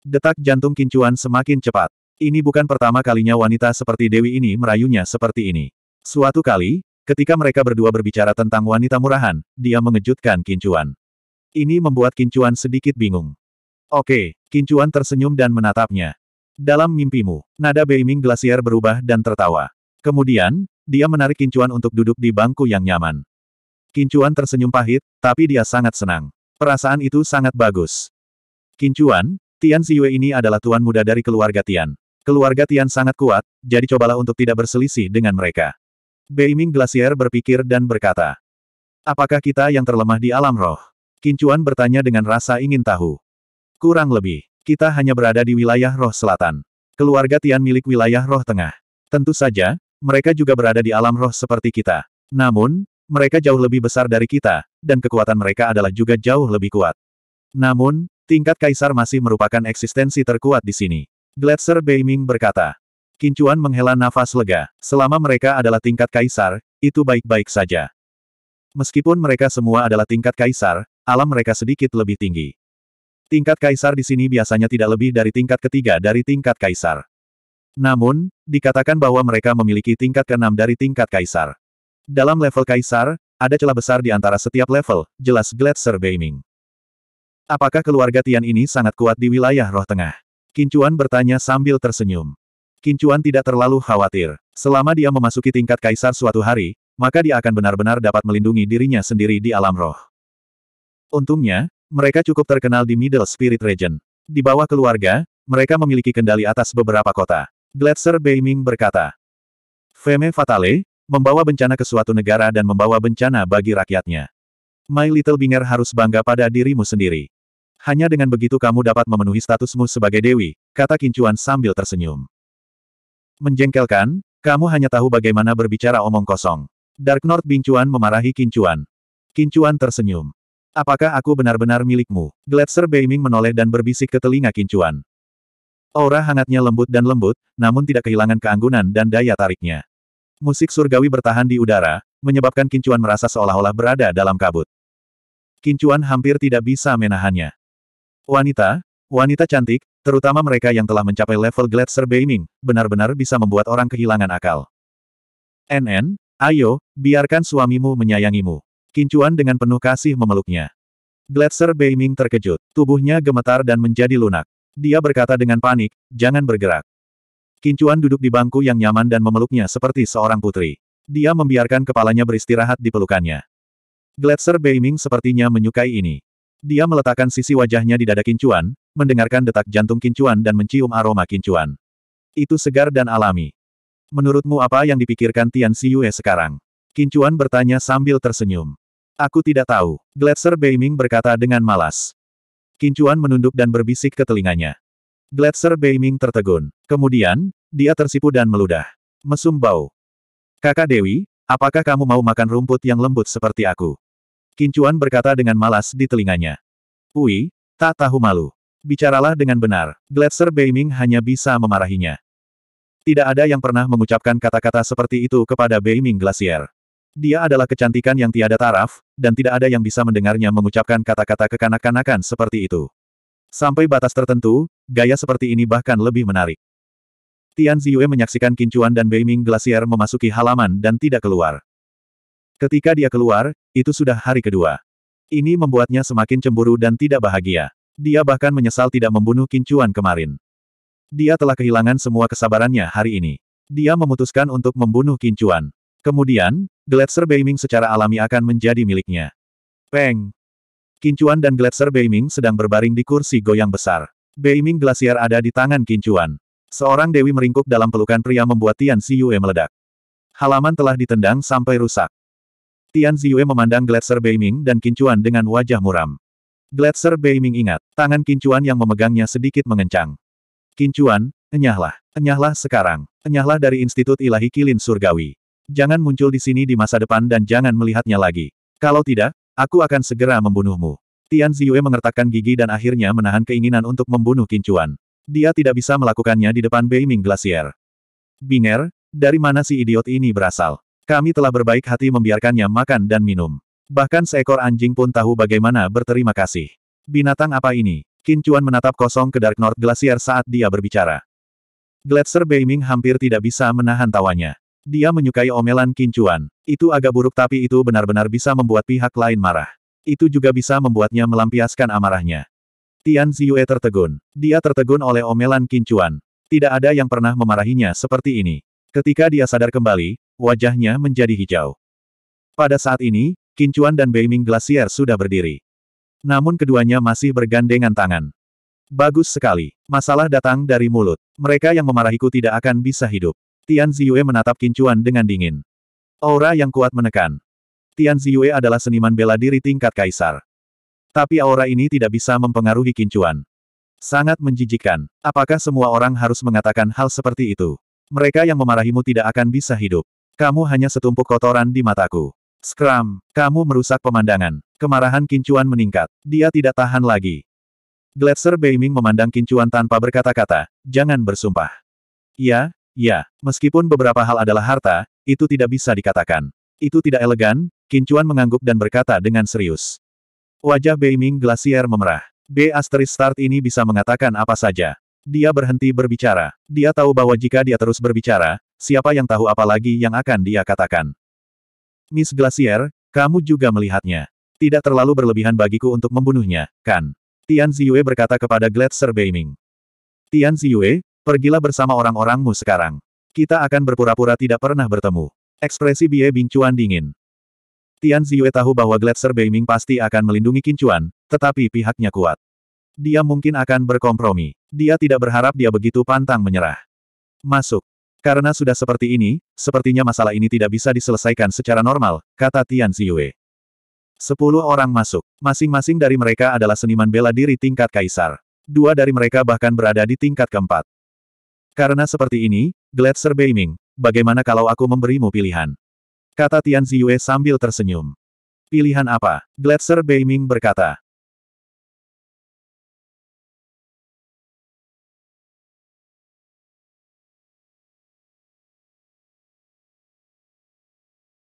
Detak jantung kincuan semakin cepat. Ini bukan pertama kalinya wanita seperti dewi ini merayunya seperti ini. Suatu kali, ketika mereka berdua berbicara tentang wanita murahan, dia mengejutkan kincuan. Ini membuat kincuan sedikit bingung. Oke, kincuan tersenyum dan menatapnya. Dalam mimpimu, nada Beiming Glasier berubah dan tertawa. Kemudian, dia menarik kincuan untuk duduk di bangku yang nyaman. Kincuan tersenyum pahit, tapi dia sangat senang. Perasaan itu sangat bagus. Kincuan, Tian Ziyue ini adalah tuan muda dari keluarga Tian. Keluarga Tian sangat kuat, jadi cobalah untuk tidak berselisih dengan mereka. Beiming Glacier berpikir dan berkata, Apakah kita yang terlemah di alam roh? Kincuan bertanya dengan rasa ingin tahu. Kurang lebih, kita hanya berada di wilayah roh selatan. Keluarga Tian milik wilayah roh tengah. Tentu saja, mereka juga berada di alam roh seperti kita. Namun, mereka jauh lebih besar dari kita, dan kekuatan mereka adalah juga jauh lebih kuat. Namun, tingkat kaisar masih merupakan eksistensi terkuat di sini. Gletser Beiming berkata. Kincuan menghela nafas lega. Selama mereka adalah tingkat kaisar, itu baik-baik saja. Meskipun mereka semua adalah tingkat kaisar, alam mereka sedikit lebih tinggi. Tingkat kaisar di sini biasanya tidak lebih dari tingkat ketiga dari tingkat kaisar. Namun, dikatakan bahwa mereka memiliki tingkat keenam dari tingkat kaisar. Dalam level kaisar, ada celah besar di antara setiap level, jelas Gletser Beiming. Apakah keluarga Tian ini sangat kuat di wilayah roh tengah? Kincuan bertanya sambil tersenyum. Kincuan tidak terlalu khawatir. Selama dia memasuki tingkat kaisar suatu hari, maka dia akan benar-benar dapat melindungi dirinya sendiri di alam roh. Untungnya, mereka cukup terkenal di Middle Spirit Region. Di bawah keluarga, mereka memiliki kendali atas beberapa kota. Gletser Beiming berkata. Feme Fatale, Membawa bencana ke suatu negara dan membawa bencana bagi rakyatnya. My Little Binger harus bangga pada dirimu sendiri. Hanya dengan begitu kamu dapat memenuhi statusmu sebagai dewi, kata Kincuan sambil tersenyum. Menjengkelkan, kamu hanya tahu bagaimana berbicara omong kosong. Dark North Bingcuan memarahi Kincuan. Kincuan tersenyum. Apakah aku benar-benar milikmu? Gletser Beiming menoleh dan berbisik ke telinga Kincuan. Aura hangatnya lembut dan lembut, namun tidak kehilangan keanggunan dan daya tariknya. Musik surgawi bertahan di udara, menyebabkan Kincuan merasa seolah-olah berada dalam kabut. Kincuan hampir tidak bisa menahannya. Wanita, wanita cantik, terutama mereka yang telah mencapai level Gletser Beiming, benar-benar bisa membuat orang kehilangan akal. NN, ayo, biarkan suamimu menyayangimu. Kincuan dengan penuh kasih memeluknya. Gletser Beiming terkejut, tubuhnya gemetar dan menjadi lunak. Dia berkata dengan panik, jangan bergerak. Kincuan duduk di bangku yang nyaman dan memeluknya seperti seorang putri. Dia membiarkan kepalanya beristirahat di pelukannya. Gletser Beiming sepertinya menyukai ini. Dia meletakkan sisi wajahnya di dada Kincuan, mendengarkan detak jantung Kincuan dan mencium aroma Kincuan. Itu segar dan alami. Menurutmu apa yang dipikirkan Tian Xiyue sekarang? Kincuan bertanya sambil tersenyum. Aku tidak tahu. Gletser Beiming berkata dengan malas. Kincuan menunduk dan berbisik ke telinganya. Gletser Beiming tertegun. Kemudian, dia tersipu dan meludah. Mesum bau. Kakak Dewi, apakah kamu mau makan rumput yang lembut seperti aku? Kincuan berkata dengan malas di telinganya. Ui, tak tahu malu. Bicaralah dengan benar. Gletser Beiming hanya bisa memarahinya. Tidak ada yang pernah mengucapkan kata-kata seperti itu kepada Beiming Glacier. Dia adalah kecantikan yang tiada taraf, dan tidak ada yang bisa mendengarnya mengucapkan kata-kata kekanak-kanakan seperti itu. Sampai batas tertentu, gaya seperti ini bahkan lebih menarik. Tian Ziyue menyaksikan Kincuan dan Beiming Glacier memasuki halaman dan tidak keluar. Ketika dia keluar, itu sudah hari kedua. Ini membuatnya semakin cemburu dan tidak bahagia. Dia bahkan menyesal tidak membunuh Kincuan kemarin. Dia telah kehilangan semua kesabarannya hari ini. Dia memutuskan untuk membunuh Kincuan. Kemudian, Gletser Beiming secara alami akan menjadi miliknya. Peng! Kincuan dan Gletser Beiming sedang berbaring di kursi goyang besar. Beiming glasier ada di tangan Kincuan. Seorang dewi meringkuk dalam pelukan pria membuat Tian Ziyue meledak. Halaman telah ditendang sampai rusak. Tian Ziyue memandang Gletser Beiming dan Kincuan dengan wajah muram. Gletser Beiming ingat, tangan Kincuan yang memegangnya sedikit mengencang. Kincuan, enyahlah. Enyahlah sekarang. Enyahlah dari Institut Ilahi Kilin Surgawi. Jangan muncul di sini di masa depan dan jangan melihatnya lagi. Kalau tidak, Aku akan segera membunuhmu. Tian Ziyue mengertakkan gigi dan akhirnya menahan keinginan untuk membunuh Kincuan. Dia tidak bisa melakukannya di depan Beiming Glacier. Binger, dari mana si idiot ini berasal? Kami telah berbaik hati membiarkannya makan dan minum. Bahkan seekor anjing pun tahu bagaimana berterima kasih. Binatang apa ini? Kincuan menatap kosong ke Dark North Glacier saat dia berbicara. Gletser Beiming hampir tidak bisa menahan tawanya. Dia menyukai omelan kincuan. Itu agak buruk tapi itu benar-benar bisa membuat pihak lain marah. Itu juga bisa membuatnya melampiaskan amarahnya. Tian Ziyue tertegun. Dia tertegun oleh omelan kincuan. Tidak ada yang pernah memarahinya seperti ini. Ketika dia sadar kembali, wajahnya menjadi hijau. Pada saat ini, Kincuan dan Beiming Glacier sudah berdiri. Namun keduanya masih bergandengan tangan. Bagus sekali. Masalah datang dari mulut. Mereka yang memarahiku tidak akan bisa hidup. Tian Ziyue menatap Kincuan dengan dingin. Aura yang kuat menekan. Tian Ziyue adalah seniman bela diri tingkat kaisar. Tapi aura ini tidak bisa mempengaruhi Kincuan. Sangat menjijikan. Apakah semua orang harus mengatakan hal seperti itu? Mereka yang memarahimu tidak akan bisa hidup. Kamu hanya setumpuk kotoran di mataku. Scrum, kamu merusak pemandangan. Kemarahan Kincuan meningkat. Dia tidak tahan lagi. Gletser Beiming memandang Kincuan tanpa berkata-kata. Jangan bersumpah. Ya, Ya, meskipun beberapa hal adalah harta, itu tidak bisa dikatakan. Itu tidak elegan, Kincuan mengangguk dan berkata dengan serius. Wajah Beiming Glacier memerah. B asterisk start ini bisa mengatakan apa saja. Dia berhenti berbicara. Dia tahu bahwa jika dia terus berbicara, siapa yang tahu apa lagi yang akan dia katakan. Miss Glacier, kamu juga melihatnya. Tidak terlalu berlebihan bagiku untuk membunuhnya, kan? Tian Ziyue berkata kepada Gletser Beiming. Tian Ziyue, Pergilah bersama orang-orangmu sekarang. Kita akan berpura-pura tidak pernah bertemu. Ekspresi Bie Bingcuan dingin. Tian Ziyue tahu bahwa Gletser Beiming pasti akan melindungi Kincuan, tetapi pihaknya kuat. Dia mungkin akan berkompromi. Dia tidak berharap dia begitu pantang menyerah. Masuk. Karena sudah seperti ini, sepertinya masalah ini tidak bisa diselesaikan secara normal, kata Tian Ziyue. Sepuluh orang masuk. Masing-masing dari mereka adalah seniman bela diri tingkat kaisar. Dua dari mereka bahkan berada di tingkat keempat. Karena seperti ini, Gletser Beiming, bagaimana kalau aku memberimu pilihan? Kata Tian Ziyue sambil tersenyum. Pilihan apa? Gletser Beiming berkata.